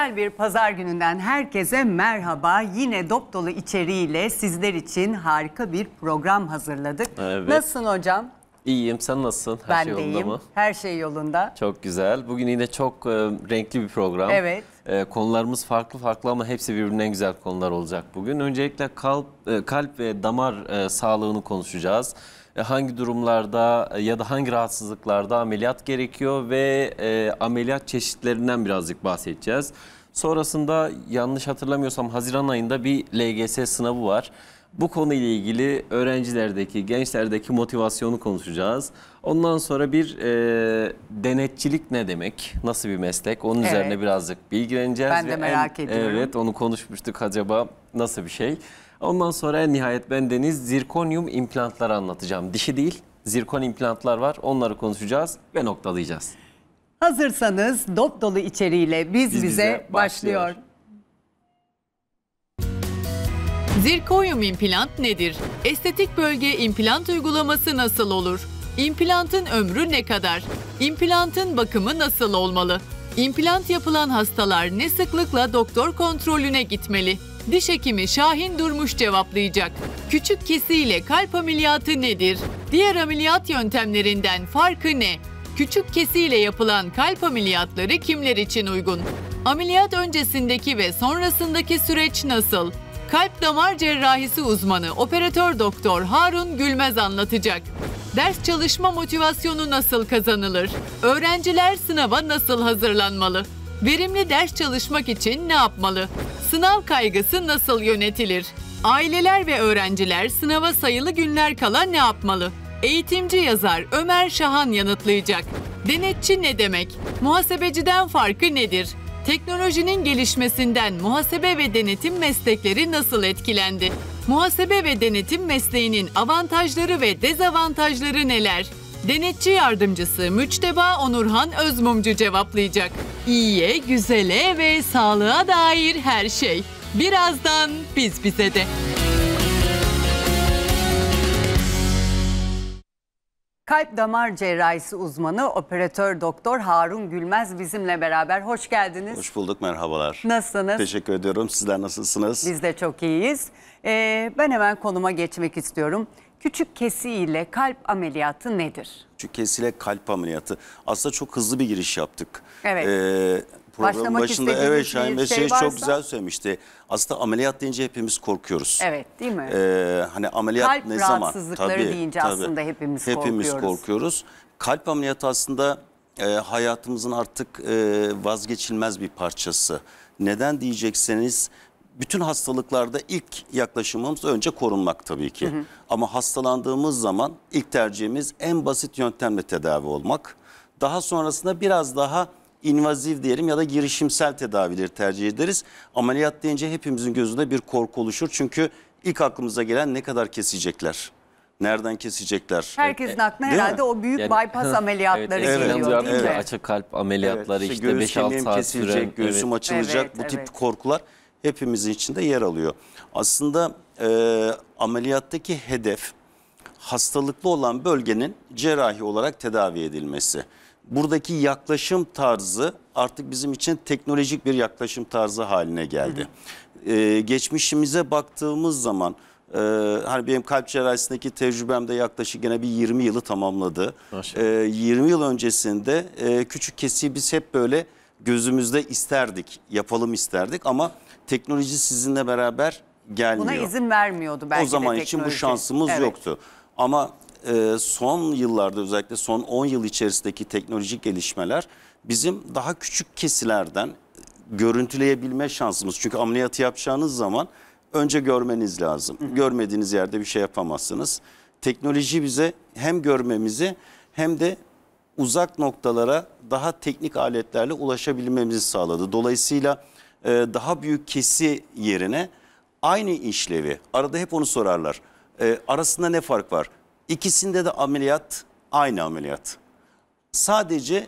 Güzel bir pazar gününden herkese merhaba. Yine dop dolu içeriğiyle sizler için harika bir program hazırladık. Evet. Nasılsın hocam? İyiyim. Sen nasılsın? Her ben şey yolunda iyiyim. mı? Her şey yolunda. Çok güzel. Bugün yine çok e, renkli bir program. Evet. E, konularımız farklı farklı ama hepsi birbirinden güzel konular olacak bugün. Öncelikle kalp, e, kalp ve damar e, sağlığını konuşacağız. E, hangi durumlarda e, ya da hangi rahatsızlıklarda ameliyat gerekiyor ve e, ameliyat çeşitlerinden birazcık bahsedeceğiz. Sonrasında yanlış hatırlamıyorsam Haziran ayında bir LGS sınavı var. Bu konuyla ilgili öğrencilerdeki, gençlerdeki motivasyonu konuşacağız. Ondan sonra bir e, denetçilik ne demek, nasıl bir meslek onun evet. üzerine birazcık bilgileneceğiz. Ben de merak en, ediyorum. Evet onu konuşmuştuk acaba nasıl bir şey. Ondan sonra en nihayet bendeniz zirkonyum implantları anlatacağım. Dişi değil zirkon implantlar var onları konuşacağız ve noktalayacağız. Hazırsanız dop dolu içeriğiyle biz, biz bize, bize başlıyor. başlıyor. Zirkonyum implant nedir? Estetik bölge implant uygulaması nasıl olur? İmplantın ömrü ne kadar? İmplantın bakımı nasıl olmalı? İmplant yapılan hastalar ne sıklıkla doktor kontrolüne gitmeli? Diş hekimi Şahin Durmuş cevaplayacak. Küçük kesiyle kalp ameliyatı nedir? Diğer ameliyat yöntemlerinden farkı ne? Küçük kesiyle yapılan kalp ameliyatları kimler için uygun? Ameliyat öncesindeki ve sonrasındaki süreç nasıl? Kalp damar cerrahisi uzmanı operatör doktor Harun Gülmez anlatacak. Ders çalışma motivasyonu nasıl kazanılır? Öğrenciler sınava nasıl hazırlanmalı? Verimli ders çalışmak için ne yapmalı? Sınav kaygısı nasıl yönetilir? Aileler ve öğrenciler sınava sayılı günler kala ne yapmalı? Eğitimci yazar Ömer Şahan yanıtlayacak. Denetçi ne demek? Muhasebeciden farkı nedir? Teknolojinin gelişmesinden muhasebe ve denetim meslekleri nasıl etkilendi? Muhasebe ve denetim mesleğinin avantajları ve dezavantajları neler? Denetçi yardımcısı Müçteba Onurhan Özmumcu cevaplayacak. İyiye, güzele ve sağlığa dair her şey. Birazdan biz bize de. Kalp damar cerrahisi uzmanı operatör doktor Harun Gülmez bizimle beraber. Hoş geldiniz. Hoş bulduk merhabalar. Nasılsınız? Teşekkür ediyorum. Sizler nasılsınız? Biz de çok iyiyiz. Ee, ben hemen konuma geçmek istiyorum. Küçük kesi ile kalp ameliyatı nedir? Küçük kesi ile kalp ameliyatı. Aslında çok hızlı bir giriş yaptık. Evet. Ee, programın başında evet Şahin ve şey, şey, çok güzel söylemişti. Aslında ameliyat deyince hepimiz korkuyoruz. Evet değil mi? Ee, hani ameliyat kalp ne zaman? Kalp rahatsızlıkları deyince tabii. aslında hepimiz, hepimiz korkuyoruz. Hepimiz korkuyoruz. Kalp ameliyatı aslında e, hayatımızın artık e, vazgeçilmez bir parçası. Neden diyecekseniz bütün hastalıklarda ilk yaklaşımımız önce korunmak tabii ki. Hı hı. Ama hastalandığımız zaman ilk tercihimiz en basit yöntemle tedavi olmak. Daha sonrasında biraz daha invaziv diyelim ya da girişimsel tedavileri tercih ederiz. Ameliyat deyince hepimizin gözünde bir korku oluşur. Çünkü ilk aklımıza gelen ne kadar kesecekler? Nereden kesecekler? Herkesin e, aklına herhalde mi? o büyük yani, bypass ameliyatları evet, geliyor. Evet, evet. Açık kalp ameliyatları evet, işte, işte 5-6 saat kesilecek, süren. Göğsüm evet. açılacak evet, bu tip korkular hepimizin içinde yer alıyor. Aslında e, ameliyattaki hedef hastalıklı olan bölgenin cerrahi olarak tedavi edilmesi. Buradaki yaklaşım tarzı artık bizim için teknolojik bir yaklaşım tarzı haline geldi. Hı e, hı. geçmişimize baktığımız zaman e, hani benim kalp cerrahisindeki tecrübem de yaklaşık gene bir 20 yılı tamamladı. E, 20 yıl öncesinde e, küçük kesiyi biz hep böyle gözümüzde isterdik, yapalım isterdik ama teknoloji sizinle beraber gelmiyor. Buna izin vermiyordu belki O zaman de için bu şansımız Evet. yoktu. Ama e, son yıllarda özellikle son 10 yıl içerisindeki teknolojik gelişmeler bizim daha küçük kesilerden e, görüntüleyebilme şansımız. Çünkü ameliyatı yapacağınız zaman önce görmeniz lazım. Görmediğiniz yerde bir şey yapamazsınız. Teknoloji bize hem görmemizi hem de uzak noktalara daha teknik aletlerle ulaşabilmemizi sağladı. Dolayısıyla e, daha büyük kesi yerine aynı işlevi arada hep onu sorarlar. E, arasında ne fark var? İkisinde de ameliyat aynı ameliyat. Sadece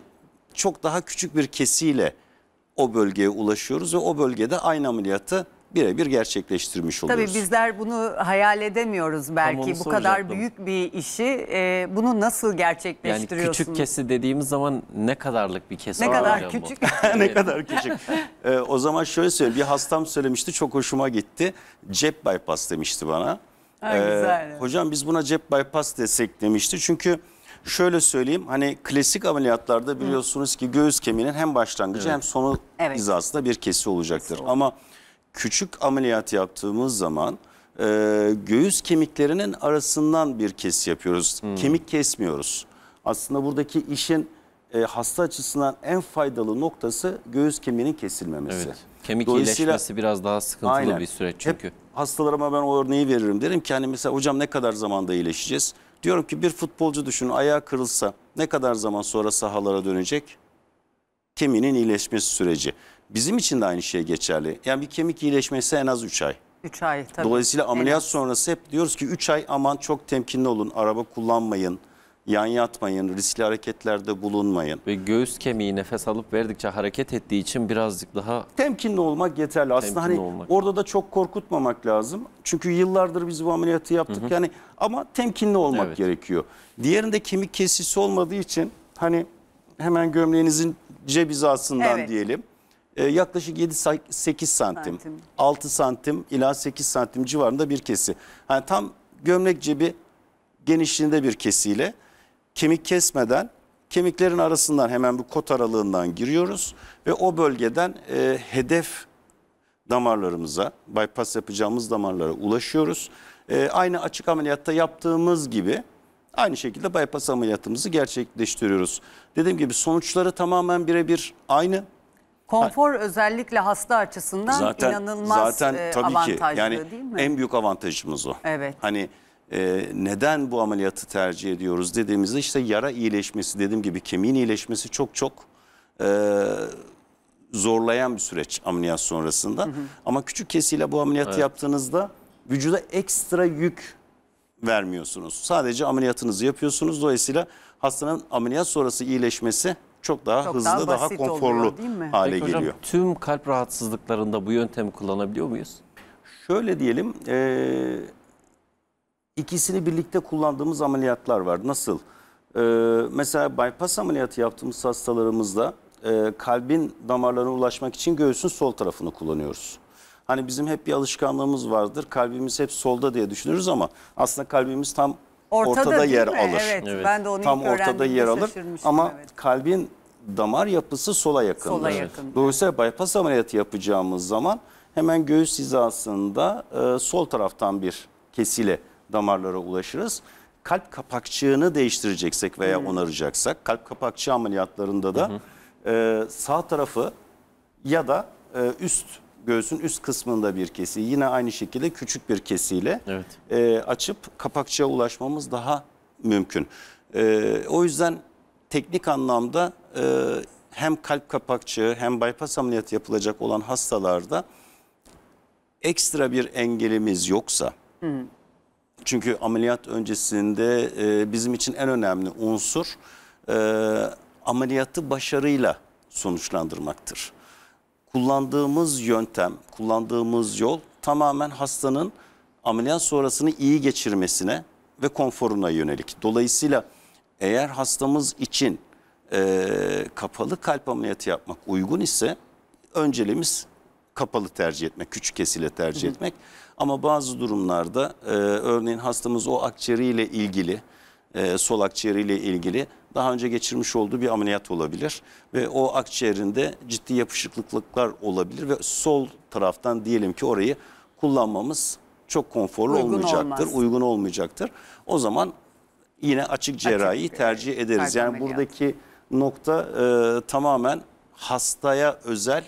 çok daha küçük bir kesiyle o bölgeye ulaşıyoruz ve o bölgede aynı ameliyatı birebir gerçekleştirmiş oluyoruz. Tabii bizler bunu hayal edemiyoruz belki bu kadar büyük bir işi. E, bunu nasıl gerçekleştiriyorsunuz? Yani küçük kesi dediğimiz zaman ne kadarlık bir kesi? Ne kadar küçük? ne kadar küçük? E, o zaman şöyle söyleyeyim. Bir hastam söylemişti çok hoşuma gitti. Cep bypass demişti bana. Ha, güzel. Ee, hocam biz buna cep bypass desek demişti. Çünkü şöyle söyleyeyim hani klasik ameliyatlarda biliyorsunuz ki göğüs kemiğinin hem başlangıcı evet. hem sonu evet. hizasında bir kesi olacaktır. Kesin. Ama küçük ameliyat yaptığımız zaman e, göğüs kemiklerinin arasından bir kes yapıyoruz. Hmm. Kemik kesmiyoruz. Aslında buradaki işin e, hasta açısından en faydalı noktası göğüs kemiğinin kesilmemesi. Evet. Kemik iyileşmesi biraz daha sıkıntılı aynen. bir süreç çünkü. Hep hastalarıma ben o örneği veririm. Derim ki hani mesela hocam ne kadar zamanda iyileşeceğiz? Diyorum ki bir futbolcu düşünün ayağı kırılsa ne kadar zaman sonra sahalara dönecek? Keminin iyileşmesi süreci. Bizim için de aynı şey geçerli. Yani bir kemik iyileşmesi en az 3 ay. 3 ay tabii. Dolayısıyla ameliyat evet. sonrası hep diyoruz ki 3 ay aman çok temkinli olun, araba kullanmayın, yan yatmayın, riskli hareketlerde bulunmayın. Ve göğüs kemiği nefes alıp verdikçe hareket ettiği için birazcık daha... Temkinli olmak yeterli. Aslında temkinli hani olmak. orada da çok korkutmamak lazım. Çünkü yıllardır biz bu ameliyatı yaptık hı hı. yani ama temkinli olmak evet. gerekiyor. Diğerinde kemik kesisi olmadığı için hani hemen gömleğinizin cep hizasından evet. diyelim ee, yaklaşık 7-8 santim, santim, 6 santim ila 8 santim civarında bir kesi. hani tam gömlek cebi genişliğinde bir kesiyle kemik kesmeden kemiklerin arasından hemen bu kot aralığından giriyoruz ve o bölgeden e, hedef damarlarımıza, bypass yapacağımız damarlara ulaşıyoruz. E, aynı açık ameliyatta yaptığımız gibi aynı şekilde bypass ameliyatımızı gerçekleştiriyoruz. Dediğim gibi sonuçları tamamen birebir aynı. Konfor özellikle hasta açısından zaten, inanılmaz zaten, e, tabii avantajlı ki. Yani değil mi? En büyük avantajımız o. Evet. Hani e, neden bu ameliyatı tercih ediyoruz dediğimizde işte yara iyileşmesi dediğim gibi kemiğin iyileşmesi çok çok e, zorlayan bir süreç ameliyat sonrasında. Hı hı. Ama küçük kesiyle bu ameliyatı evet. yaptığınızda vücuda ekstra yük vermiyorsunuz. Sadece ameliyatınızı yapıyorsunuz. Dolayısıyla hastanın ameliyat sonrası iyileşmesi çok daha çok hızlı, daha, daha konforlu oluyor, hale Peki geliyor. Hocam, tüm kalp rahatsızlıklarında bu yöntemi kullanabiliyor muyuz? Şöyle diyelim, e, ikisini birlikte kullandığımız ameliyatlar var. Nasıl? E, mesela bypass ameliyatı yaptığımız hastalarımızda e, kalbin damarlarına ulaşmak için göğsün sol tarafını kullanıyoruz. Hani bizim hep bir alışkanlığımız vardır. Kalbimiz hep solda diye düşünürüz ama aslında kalbimiz tam ortada, ortada yer mi? alır. Evet, evet. Ben de onu Tam ortada yer alır ama evet. kalbin damar yapısı sola yakın. Sola yakın. Dolayısıyla bypass ameliyatı yapacağımız zaman hemen göğüs hizasında e, sol taraftan bir kesile damarlara ulaşırız. Kalp kapakçığını değiştireceksek veya hmm. onaracaksak kalp kapakçığı ameliyatlarında da hı E, sağ tarafı ya da e, üst göğsün üst kısmında bir kesi, yine aynı şekilde küçük bir kesiyle evet. e, açıp kapakçığa ulaşmamız daha mümkün. E, o yüzden teknik anlamda e, hem kalp kapakçığı hem bypass ameliyatı yapılacak olan hastalarda ekstra bir engelimiz yoksa Hmm. çünkü ameliyat öncesinde e, bizim için en önemli unsur e, ameliyatı başarıyla sonuçlandırmaktır kullandığımız yöntem, kullandığımız yol tamamen hastanın ameliyat sonrasını iyi geçirmesine ve konforuna yönelik. Dolayısıyla eğer hastamız için e, kapalı kalp ameliyatı yapmak uygun ise önceliğimiz kapalı tercih etmek, küçük kesile tercih hı hı. etmek. Ama bazı durumlarda e, örneğin hastamız o akciğeriyle ilgili, e, sol akciğeriyle ilgili daha önce geçirmiş olduğu bir ameliyat olabilir ve o akciğerinde ciddi yapışıklıklar olabilir ve sol taraftan diyelim ki orayı kullanmamız çok konforlu uygun olmayacaktır, olmaz. uygun olmayacaktır. O zaman yine açık cerrahiyi açık, tercih ederiz. yani buradaki nokta e, tamamen hastaya özel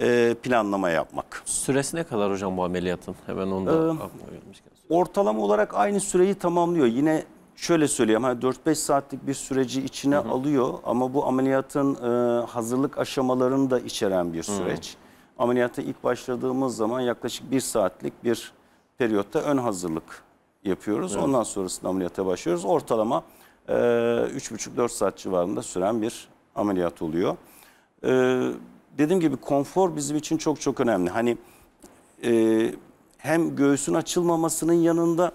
e, planlama yapmak. Süresi ne kadar hocam bu ameliyatın? Hemen onu da ee, Ortalama olarak aynı süreyi tamamlıyor. Yine şöyle söyleyeyim hani 4-5 saatlik bir süreci içine hı hı. alıyor ama bu ameliyatın e, hazırlık aşamalarını da içeren bir süreç. Hı. Ameliyata ilk başladığımız zaman yaklaşık 1 saatlik bir periyotta ön hazırlık yapıyoruz. Evet. Ondan sonrasında ameliyata başlıyoruz. Ortalama e, 3,5-4 saat civarında süren bir ameliyat oluyor. E, dediğim gibi konfor bizim için çok çok önemli. Hani e, hem göğsün açılmamasının yanında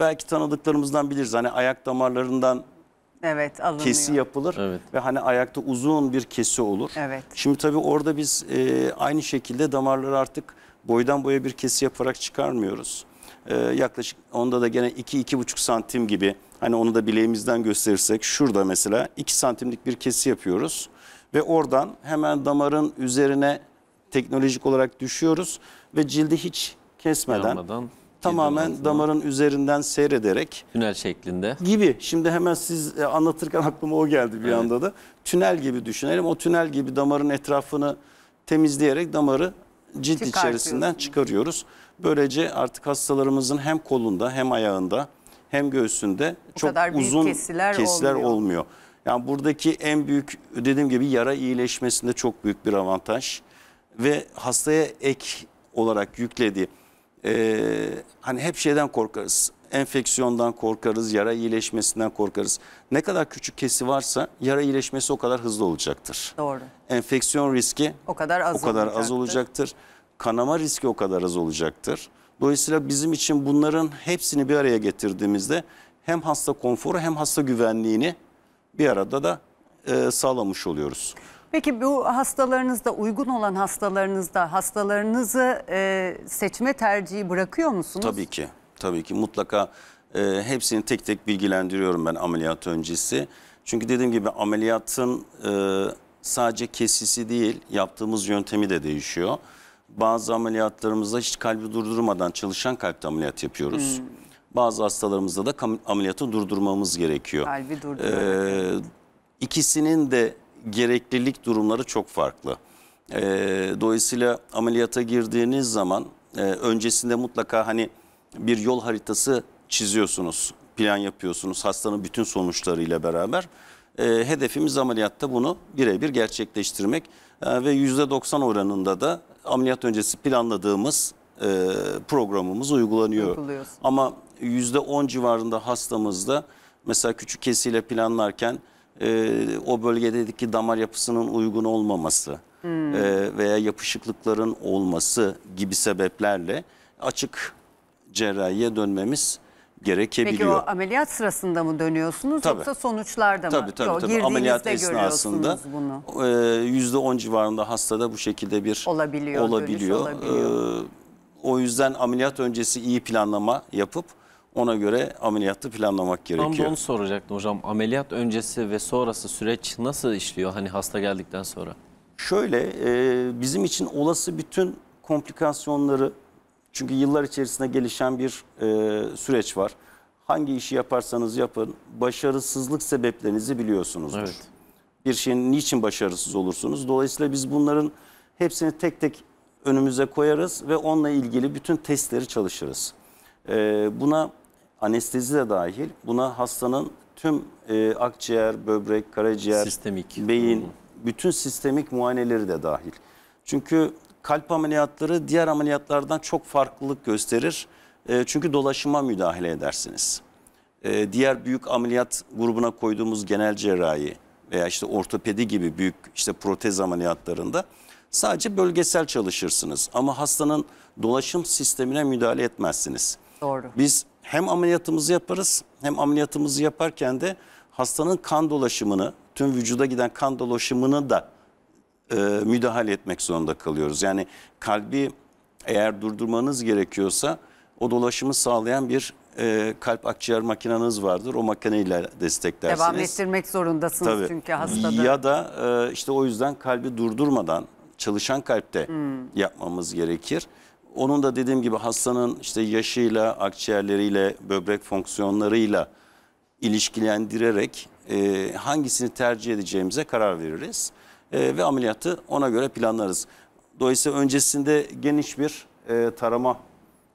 belki tanıdıklarımızdan biliriz. Hani ayak damarlarından Evet alınıyor. Kesi yapılır evet. ve hani ayakta uzun bir kesi olur. Evet. Şimdi tabii orada biz e, aynı şekilde damarları artık boydan boya bir kesi yaparak çıkarmıyoruz. E, yaklaşık onda da gene 2-2,5 santim gibi hani onu da bileğimizden gösterirsek şurada mesela 2 santimlik bir kesi yapıyoruz. Ve oradan hemen damarın üzerine teknolojik olarak düşüyoruz ve cildi hiç kesmeden Yanmadan tamamen damarın üzerinden seyrederek. Tünel şeklinde. Gibi. Şimdi hemen siz e, anlatırken aklıma o geldi bir evet. anda da. Tünel gibi düşünelim. O tünel gibi damarın etrafını temizleyerek damarı cilt içerisinden çıkarıyoruz. Böylece artık hastalarımızın hem kolunda hem ayağında hem göğsünde o çok uzun kesiler, kesiler olmuyor. olmuyor. Yani buradaki en büyük dediğim gibi yara iyileşmesinde çok büyük bir avantaj ve hastaya ek olarak yüklediği e, hani hep şeyden korkarız. Enfeksiyondan korkarız, yara iyileşmesinden korkarız. Ne kadar küçük kesi varsa yara iyileşmesi o kadar hızlı olacaktır. Doğru. Enfeksiyon riski o kadar az, o kadar olacaktır. az olacaktır. Kanama riski o kadar az olacaktır. Dolayısıyla bizim için bunların hepsini bir araya getirdiğimizde hem hasta konforu hem hasta güvenliğini bir arada da e, sağlamış oluyoruz. Peki bu hastalarınızda uygun olan hastalarınızda hastalarınızı e, seçme tercihi bırakıyor musunuz? Tabii ki. Tabii ki mutlaka e, hepsini tek tek bilgilendiriyorum ben ameliyat öncesi. Çünkü dediğim gibi ameliyatın e, sadece kesisi değil yaptığımız yöntemi de değişiyor. Bazı ameliyatlarımızda hiç kalbi durdurmadan çalışan kalpte ameliyat yapıyoruz. Hmm. Bazı hastalarımızda da ameliyatı durdurmamız gerekiyor. Kalbi durdurmamak. Ee, ikisinin de gereklilik durumları çok farklı. E, dolayısıyla ameliyata girdiğiniz zaman e, öncesinde mutlaka hani bir yol haritası çiziyorsunuz, plan yapıyorsunuz hastanın bütün sonuçlarıyla beraber. E, hedefimiz ameliyatta bunu birebir gerçekleştirmek e, ve %90 oranında da ameliyat öncesi planladığımız e, programımız uygulanıyor. Ama yüzde %10 civarında hastamızda mesela küçük kesiyle planlarken e, o bölgedeki damar yapısının uygun olmaması hmm. e, veya yapışıklıkların olması gibi sebeplerle açık cerrahiye dönmemiz gerekebiliyor. Peki o ameliyat sırasında mı dönüyorsunuz tabii. yoksa sonuçlarda tabii, mı? Tabii Yok, tabii. Ameliyat esnasında bunu. E, %10 civarında hastada bu şekilde bir olabiliyor. olabiliyor. olabiliyor. E, o yüzden ameliyat öncesi iyi planlama yapıp ona göre ameliyatı planlamak gerekiyor. Tam da onu soracaktım hocam. Ameliyat öncesi ve sonrası süreç nasıl işliyor hani hasta geldikten sonra? Şöyle e, bizim için olası bütün komplikasyonları çünkü yıllar içerisinde gelişen bir e, süreç var. Hangi işi yaparsanız yapın başarısızlık sebeplerinizi biliyorsunuzdur. Evet. Bir şeyin niçin başarısız olursunuz. Dolayısıyla biz bunların hepsini tek tek önümüze koyarız ve onunla ilgili bütün testleri çalışırız. E, buna anestezi de dahil buna hastanın tüm e, akciğer, böbrek, karaciğer, sistemik. beyin, hmm. bütün sistemik muayeneleri de dahil. Çünkü kalp ameliyatları diğer ameliyatlardan çok farklılık gösterir. E, çünkü dolaşıma müdahale edersiniz. E, diğer büyük ameliyat grubuna koyduğumuz genel cerrahi veya işte ortopedi gibi büyük işte protez ameliyatlarında sadece bölgesel çalışırsınız. Ama hastanın dolaşım sistemine müdahale etmezsiniz. Doğru. Biz hem ameliyatımızı yaparız hem ameliyatımızı yaparken de hastanın kan dolaşımını tüm vücuda giden kan dolaşımını da e, müdahale etmek zorunda kalıyoruz. Yani kalbi eğer durdurmanız gerekiyorsa o dolaşımı sağlayan bir e, kalp akciğer makineniz vardır. O makineyle desteklersiniz. Devam ettirmek zorundasınız Tabii. çünkü hastada. Ya da e, işte o yüzden kalbi durdurmadan çalışan kalpte hmm. yapmamız gerekir. Onun da dediğim gibi hastanın işte yaşıyla, akciğerleriyle, böbrek fonksiyonlarıyla ilişkilendirerek e, hangisini tercih edeceğimize karar veririz. E, ve ameliyatı ona göre planlarız. Dolayısıyla öncesinde geniş bir e, tarama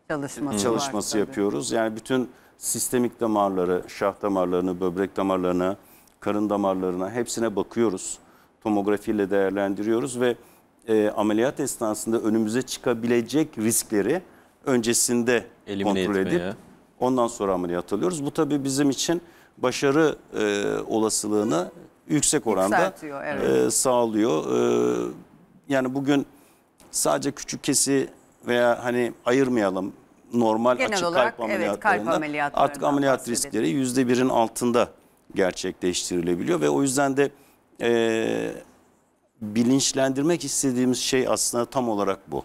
çalışması, çalışması yapıyoruz. Yani bütün sistemik damarları, şah damarlarını, böbrek damarlarını, karın damarlarına hepsine bakıyoruz. Tomografiyle değerlendiriyoruz ve e, ameliyat esnasında önümüze çıkabilecek riskleri öncesinde Elimine kontrol edip ondan sonra ameliyat alıyoruz. Bu tabii bizim için başarı e, olasılığını yüksek oranda e, evet. e, sağlıyor. E, yani bugün sadece küçük kesi veya hani ayırmayalım normal Genel açık olarak, kalp ameliyatlarında evet, kalp artık ameliyat bahsedelim. riskleri %1'in altında gerçekleştirilebiliyor ve o yüzden de e, bilinçlendirmek istediğimiz şey aslında tam olarak bu.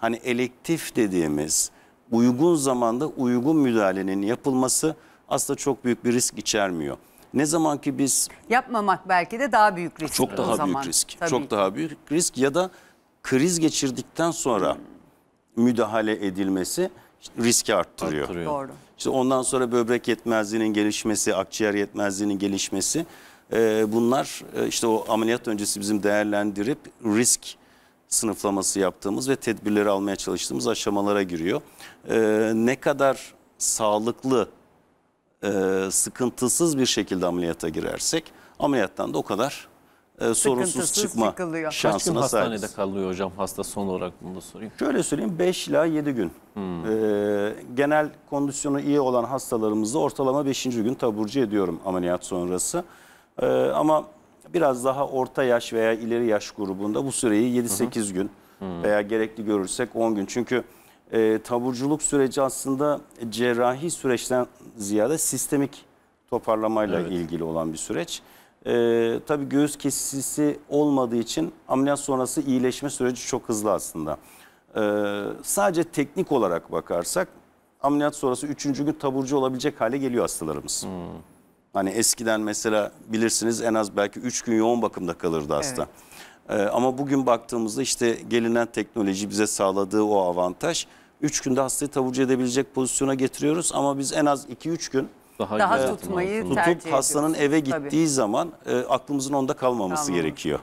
Hani elektif dediğimiz uygun zamanda uygun müdahalenin yapılması aslında çok büyük bir risk içermiyor. Ne zaman ki biz yapmamak belki de daha büyük risk. Çok daha o büyük risk. Tabii. Çok daha büyük risk ya da kriz geçirdikten sonra müdahale edilmesi riski arttırıyor. arttırıyor. Doğru. İşte ondan sonra böbrek yetmezliğinin gelişmesi, akciğer yetmezliğinin gelişmesi ee, bunlar e, işte o ameliyat öncesi bizim değerlendirip risk sınıflaması yaptığımız ve tedbirleri almaya çalıştığımız aşamalara giriyor. Ee, ne kadar sağlıklı, e, sıkıntısız bir şekilde ameliyata girersek ameliyattan da o kadar e, sorunsuz çıkma sıkılıyor. şansına Kaç gün hastanede kalıyor hocam hasta son olarak bunu da sorayım. Şöyle söyleyeyim 5 ila 7 gün. Hmm. E, genel kondisyonu iyi olan hastalarımızı ortalama 5. gün taburcu ediyorum ameliyat sonrası. Ee, ama biraz daha orta yaş veya ileri yaş grubunda bu süreyi 7-8 hı hı. gün veya gerekli görürsek 10 gün. Çünkü e, taburculuk süreci aslında cerrahi süreçten ziyade sistemik toparlamayla evet. ilgili olan bir süreç. E, tabii göğüs kesisi olmadığı için ameliyat sonrası iyileşme süreci çok hızlı aslında. E, sadece teknik olarak bakarsak ameliyat sonrası 3. gün taburcu olabilecek hale geliyor hastalarımız. Hmm. Hani eskiden mesela bilirsiniz en az belki 3 gün yoğun bakımda kalırdı hasta. Evet. Ee, ama bugün baktığımızda işte gelinen teknoloji bize sağladığı o avantaj. 3 günde hastayı taburcu edebilecek pozisyona getiriyoruz ama biz en az 2-3 gün daha, daha tutmayı tutup tercih ediyoruz. hastanın eve gittiği Tabii. zaman e, aklımızın onda kalmaması tamam. gerekiyor.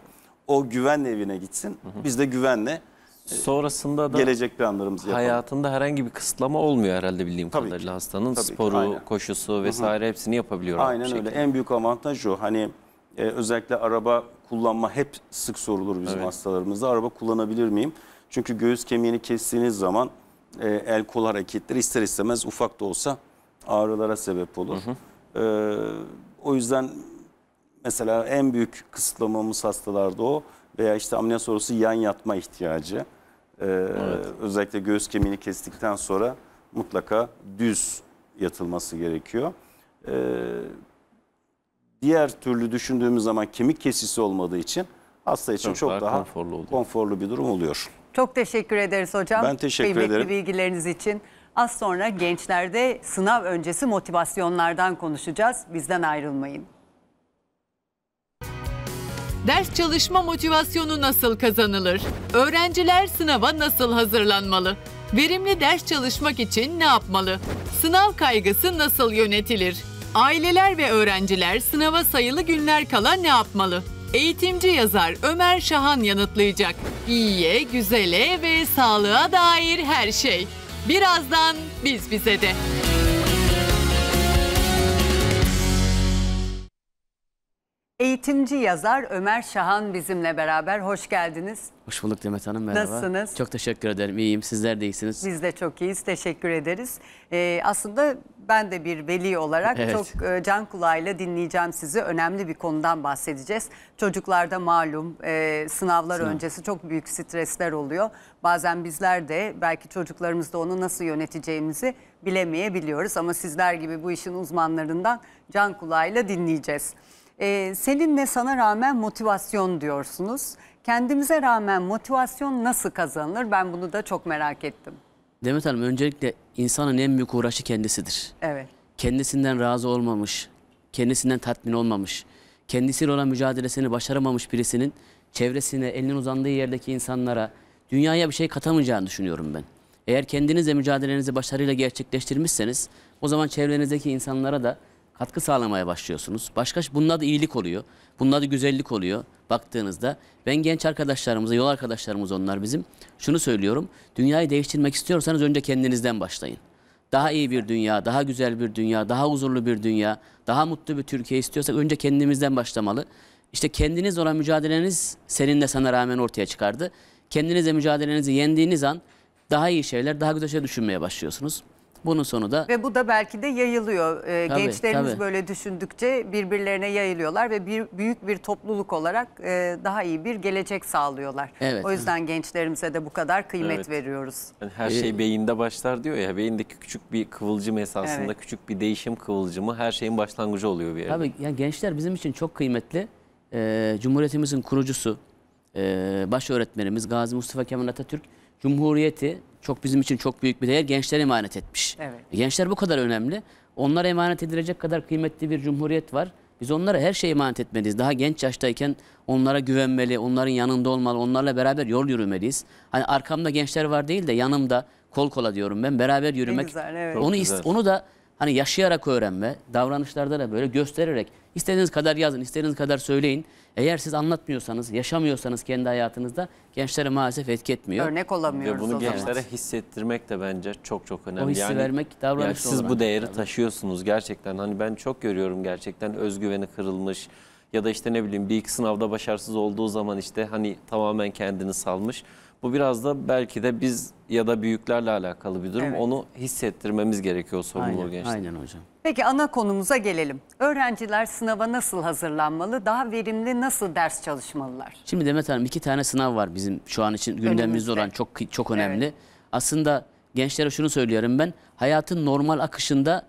O güvenle evine gitsin. Hı hı. Biz de güvenle Sonrasında da gelecek planlarımızı yapalım. Hayatında herhangi bir kısıtlama olmuyor herhalde bildiğim Tabii kadarıyla ki. hastanın. Tabii Sporu, ki. koşusu vesaire Hı -hı. hepsini yapabiliyor. Aynen öyle. En büyük avantaj o. Hani e, özellikle araba kullanma hep sık sorulur bizim evet. hastalarımızda. Araba kullanabilir miyim? Çünkü göğüs kemiğini kestiğiniz zaman e, el kol hareketleri ister istemez ufak da olsa ağrılara sebep olur. E, o yüzden mesela en büyük kısıtlamamız hastalarda o veya işte ameliyat sonrası yan yatma ihtiyacı. Ee, evet. Özellikle göğüs kemiğini kestikten sonra mutlaka düz yatılması gerekiyor. Ee, diğer türlü düşündüğümüz zaman kemik kesisi olmadığı için hasta için çok, çok daha, daha konforlu, konforlu bir durum oluyor. Çok teşekkür ederiz hocam. Ben teşekkür Kıymetli ederim. bilgileriniz için. Az sonra gençlerde sınav öncesi motivasyonlardan konuşacağız. Bizden ayrılmayın. Ders çalışma motivasyonu nasıl kazanılır? Öğrenciler sınava nasıl hazırlanmalı? Verimli ders çalışmak için ne yapmalı? Sınav kaygısı nasıl yönetilir? Aileler ve öğrenciler sınava sayılı günler kala ne yapmalı? Eğitimci yazar Ömer Şahan yanıtlayacak. İyiye, güzele ve sağlığa dair her şey. Birazdan biz bize de. Eğitimci yazar Ömer Şahan bizimle beraber. Hoş geldiniz. Hoş bulduk Demet Hanım. Merhaba. Nasılsınız? Çok teşekkür ederim. İyiyim. Sizler de iyisiniz. Biz de çok iyiyiz. Teşekkür ederiz. Ee, aslında ben de bir veli olarak evet. çok e, can kulağıyla dinleyeceğim sizi. Önemli bir konudan bahsedeceğiz. Çocuklarda malum e, sınavlar Sınav. öncesi çok büyük stresler oluyor. Bazen bizler de belki çocuklarımızda onu nasıl yöneteceğimizi bilemeyebiliyoruz. Ama sizler gibi bu işin uzmanlarından can kulağıyla dinleyeceğiz e, seninle sana rağmen motivasyon diyorsunuz. Kendimize rağmen motivasyon nasıl kazanılır? Ben bunu da çok merak ettim. Demet Hanım öncelikle insanın en büyük uğraşı kendisidir. Evet. Kendisinden razı olmamış, kendisinden tatmin olmamış, kendisiyle olan mücadelesini başaramamış birisinin çevresine, elinin uzandığı yerdeki insanlara, dünyaya bir şey katamayacağını düşünüyorum ben. Eğer kendinizle mücadelenizi başarıyla gerçekleştirmişseniz o zaman çevrenizdeki insanlara da katkı sağlamaya başlıyorsunuz. Başka bunlar da iyilik oluyor. Bunlar da güzellik oluyor baktığınızda. Ben genç arkadaşlarımıza, yol arkadaşlarımız onlar bizim. Şunu söylüyorum. Dünyayı değiştirmek istiyorsanız önce kendinizden başlayın. Daha iyi bir dünya, daha güzel bir dünya, daha huzurlu bir dünya, daha mutlu bir Türkiye istiyorsak önce kendimizden başlamalı. İşte kendiniz olan mücadeleniz de sana rağmen ortaya çıkardı. Kendinize mücadelenizi yendiğiniz an daha iyi şeyler, daha güzel şeyler düşünmeye başlıyorsunuz. Bunun sonu da... Ve bu da belki de yayılıyor. Ee, tabii, Gençlerimiz tabii. böyle düşündükçe birbirlerine yayılıyorlar ve bir, büyük bir topluluk olarak e, daha iyi bir gelecek sağlıyorlar. Evet, o yüzden evet. gençlerimize de bu kadar kıymet evet. veriyoruz. her şey ee, beyinde başlar diyor ya. Beyindeki küçük bir kıvılcım esasında evet. küçük bir değişim kıvılcımı her şeyin başlangıcı oluyor bir yerde. Tabii yani gençler bizim için çok kıymetli. Ee, Cumhuriyetimizin kurucusu, e, baş öğretmenimiz Gazi Mustafa Kemal Atatürk Cumhuriyeti çok bizim için çok büyük bir değer gençlere emanet etmiş. Evet. Gençler bu kadar önemli. Onlara emanet edilecek kadar kıymetli bir cumhuriyet var. Biz onlara her şeyi emanet etmeliyiz. Daha genç yaştayken onlara güvenmeli, onların yanında olmalı, onlarla beraber yol yürümeliyiz. Hani arkamda gençler var değil de yanımda kol kola diyorum ben beraber yürümek. güzel, evet. Onu güzel. onu da Hani yaşayarak öğrenme, davranışlarda da böyle göstererek istediğiniz kadar yazın, istediğiniz kadar söyleyin. Eğer siz anlatmıyorsanız, yaşamıyorsanız kendi hayatınızda gençlere maalesef etki etmiyor. Örnek olamıyoruz Ve bunu o gençlere zaman. hissettirmek de bence çok çok önemli. O hissi yani, vermek davranış yani Siz bu değeri tabii. taşıyorsunuz gerçekten. Hani ben çok görüyorum gerçekten özgüveni kırılmış ya da işte ne bileyim bir iki sınavda başarısız olduğu zaman işte hani tamamen kendini salmış. Bu biraz da belki de biz ya da büyüklerle alakalı bir durum. Evet. Onu hissettirmemiz gerekiyor sorumluluğu gençler. Aynen hocam. Peki ana konumuza gelelim. Öğrenciler sınava nasıl hazırlanmalı? Daha verimli nasıl ders çalışmalılar? Şimdi Demet Hanım iki tane sınav var bizim şu an için gündemimizde olan çok çok önemli. Evet. Aslında gençlere şunu söylüyorum ben. Hayatın normal akışında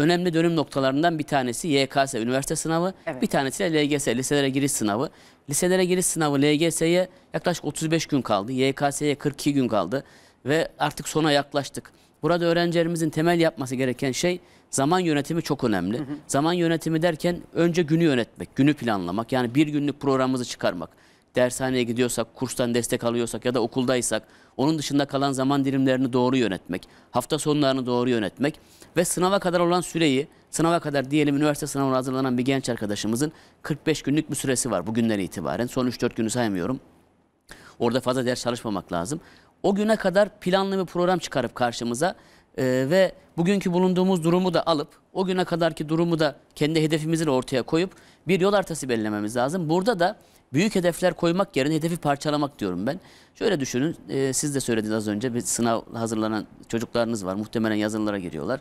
önemli dönüm noktalarından bir tanesi YKS üniversite sınavı, evet. bir tanesi de LGS liselere giriş sınavı. Liselere giriş sınavı LGS'ye yaklaşık 35 gün kaldı, YKS'ye 42 gün kaldı ve artık sona yaklaştık. Burada öğrencilerimizin temel yapması gereken şey zaman yönetimi çok önemli. Hı hı. Zaman yönetimi derken önce günü yönetmek, günü planlamak yani bir günlük programımızı çıkarmak dershaneye gidiyorsak, kurstan destek alıyorsak ya da okuldaysak onun dışında kalan zaman dilimlerini doğru yönetmek, hafta sonlarını doğru yönetmek ve sınava kadar olan süreyi, sınava kadar diyelim üniversite sınavına hazırlanan bir genç arkadaşımızın 45 günlük bir süresi var bugünden itibaren. Son 3-4 günü saymıyorum. Orada fazla ders çalışmamak lazım. O güne kadar planlı bir program çıkarıp karşımıza ee, ve bugünkü bulunduğumuz durumu da alıp o güne kadarki durumu da kendi hedefimizin ortaya koyup bir yol haritası belirlememiz lazım. Burada da büyük hedefler koymak yerine hedefi parçalamak diyorum ben. Şöyle düşünün, e, siz de söylediniz az önce bir sınav hazırlanan çocuklarınız var. Muhtemelen yazılılara giriyorlar.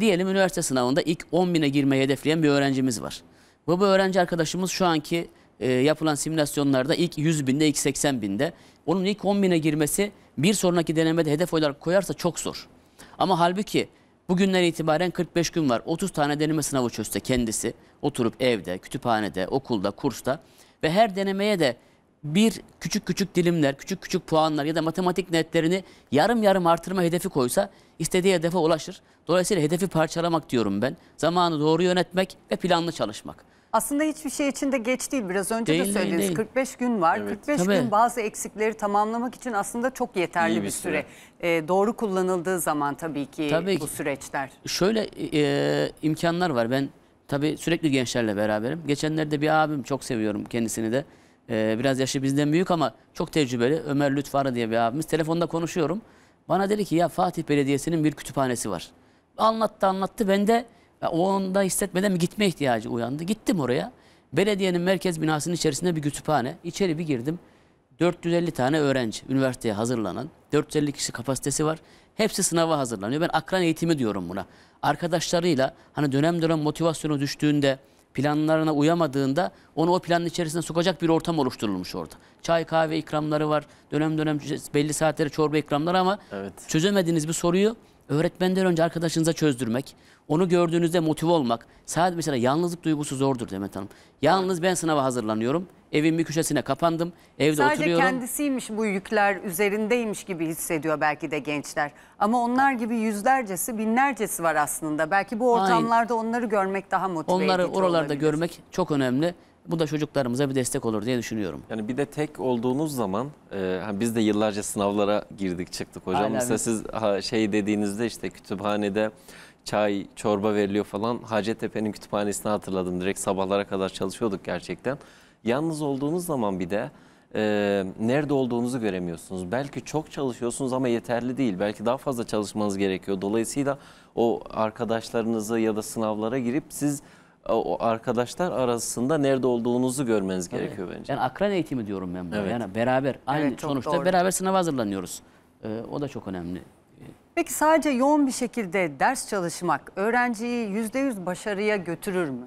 Diyelim üniversite sınavında ilk 10 bine girmeyi hedefleyen bir öğrencimiz var. Bu, bu öğrenci arkadaşımız şu anki e, yapılan simülasyonlarda ilk 100 binde, ilk 80 binde. Onun ilk 10 bine girmesi bir sonraki denemede hedef olarak koyarsa çok zor. Ama halbuki bugünden itibaren 45 gün var. 30 tane deneme sınavı çözse kendisi oturup evde, kütüphanede, okulda, kursta ve her denemeye de bir küçük küçük dilimler, küçük küçük puanlar ya da matematik netlerini yarım yarım artırma hedefi koysa istediği hedefe ulaşır. Dolayısıyla hedefi parçalamak diyorum ben. Zamanı doğru yönetmek ve planlı çalışmak. Aslında hiçbir şey için de geç değil. Biraz önce değil, de söylediniz. Değil, değil. 45 gün var. Evet. 45 Tabii. gün bazı eksikleri tamamlamak için aslında çok yeterli İyi bir süre. süre. E, doğru kullanıldığı zaman tabii ki tabii bu ki. süreçler. Şöyle e, e imkanlar var. Ben Tabii sürekli gençlerle beraberim. Geçenlerde bir abim çok seviyorum kendisini de. Ee, biraz yaşı bizden büyük ama çok tecrübeli. Ömer Lütfarı diye bir abimiz. Telefonda konuşuyorum. Bana dedi ki ya Fatih Belediyesi'nin bir kütüphanesi var. Anlattı anlattı. Ben de o onda hissetmeden bir gitme ihtiyacı uyandı. Gittim oraya. Belediyenin merkez binasının içerisinde bir kütüphane. İçeri bir girdim. 450 tane öğrenci üniversiteye hazırlanan. 450 kişi kapasitesi var. Hepsi sınava hazırlanıyor. Ben akran eğitimi diyorum buna. Arkadaşlarıyla hani dönem dönem motivasyonu düştüğünde, planlarına uyamadığında onu o planın içerisine sokacak bir ortam oluşturulmuş orada. Çay kahve ikramları var. Dönem dönem belli saatlere çorba ikramları ama evet. çözemediğiniz bir soruyu öğretmenden önce arkadaşınıza çözdürmek, onu gördüğünüzde motive olmak. Sadece mesela yalnızlık duygusu zordur Demet Hanım. Yalnız ben sınava hazırlanıyorum. Evin bir köşesine kapandım. Evde Sadece oturuyorum. kendisiymiş bu yükler üzerindeymiş gibi hissediyor belki de gençler. Ama onlar gibi yüzlercesi binlercesi var aslında. Belki bu ortamlarda onları görmek daha motive Onları edici oralarda olabilir. görmek çok önemli. Bu da çocuklarımıza bir destek olur diye düşünüyorum. Yani bir de tek olduğunuz zaman e, biz de yıllarca sınavlara girdik çıktık hocam. Aynen. Mesela siz ha, şey dediğinizde işte kütüphanede çay, çorba veriliyor falan. Hacettepe'nin kütüphanesini hatırladım. Direkt sabahlara kadar çalışıyorduk gerçekten. Yalnız olduğunuz zaman bir de e, nerede olduğunuzu göremiyorsunuz. Belki çok çalışıyorsunuz ama yeterli değil. Belki daha fazla çalışmanız gerekiyor. Dolayısıyla o arkadaşlarınızı ya da sınavlara girip siz o arkadaşlar arasında nerede olduğunuzu görmeniz Tabii. gerekiyor bence. Yani akran eğitimi diyorum ben buna. Evet. Yani beraber aynı evet, sonuçta doğru. beraber sınava hazırlanıyoruz. Ee, o da çok önemli. Peki sadece yoğun bir şekilde ders çalışmak öğrenciyi %100 başarıya götürür mü?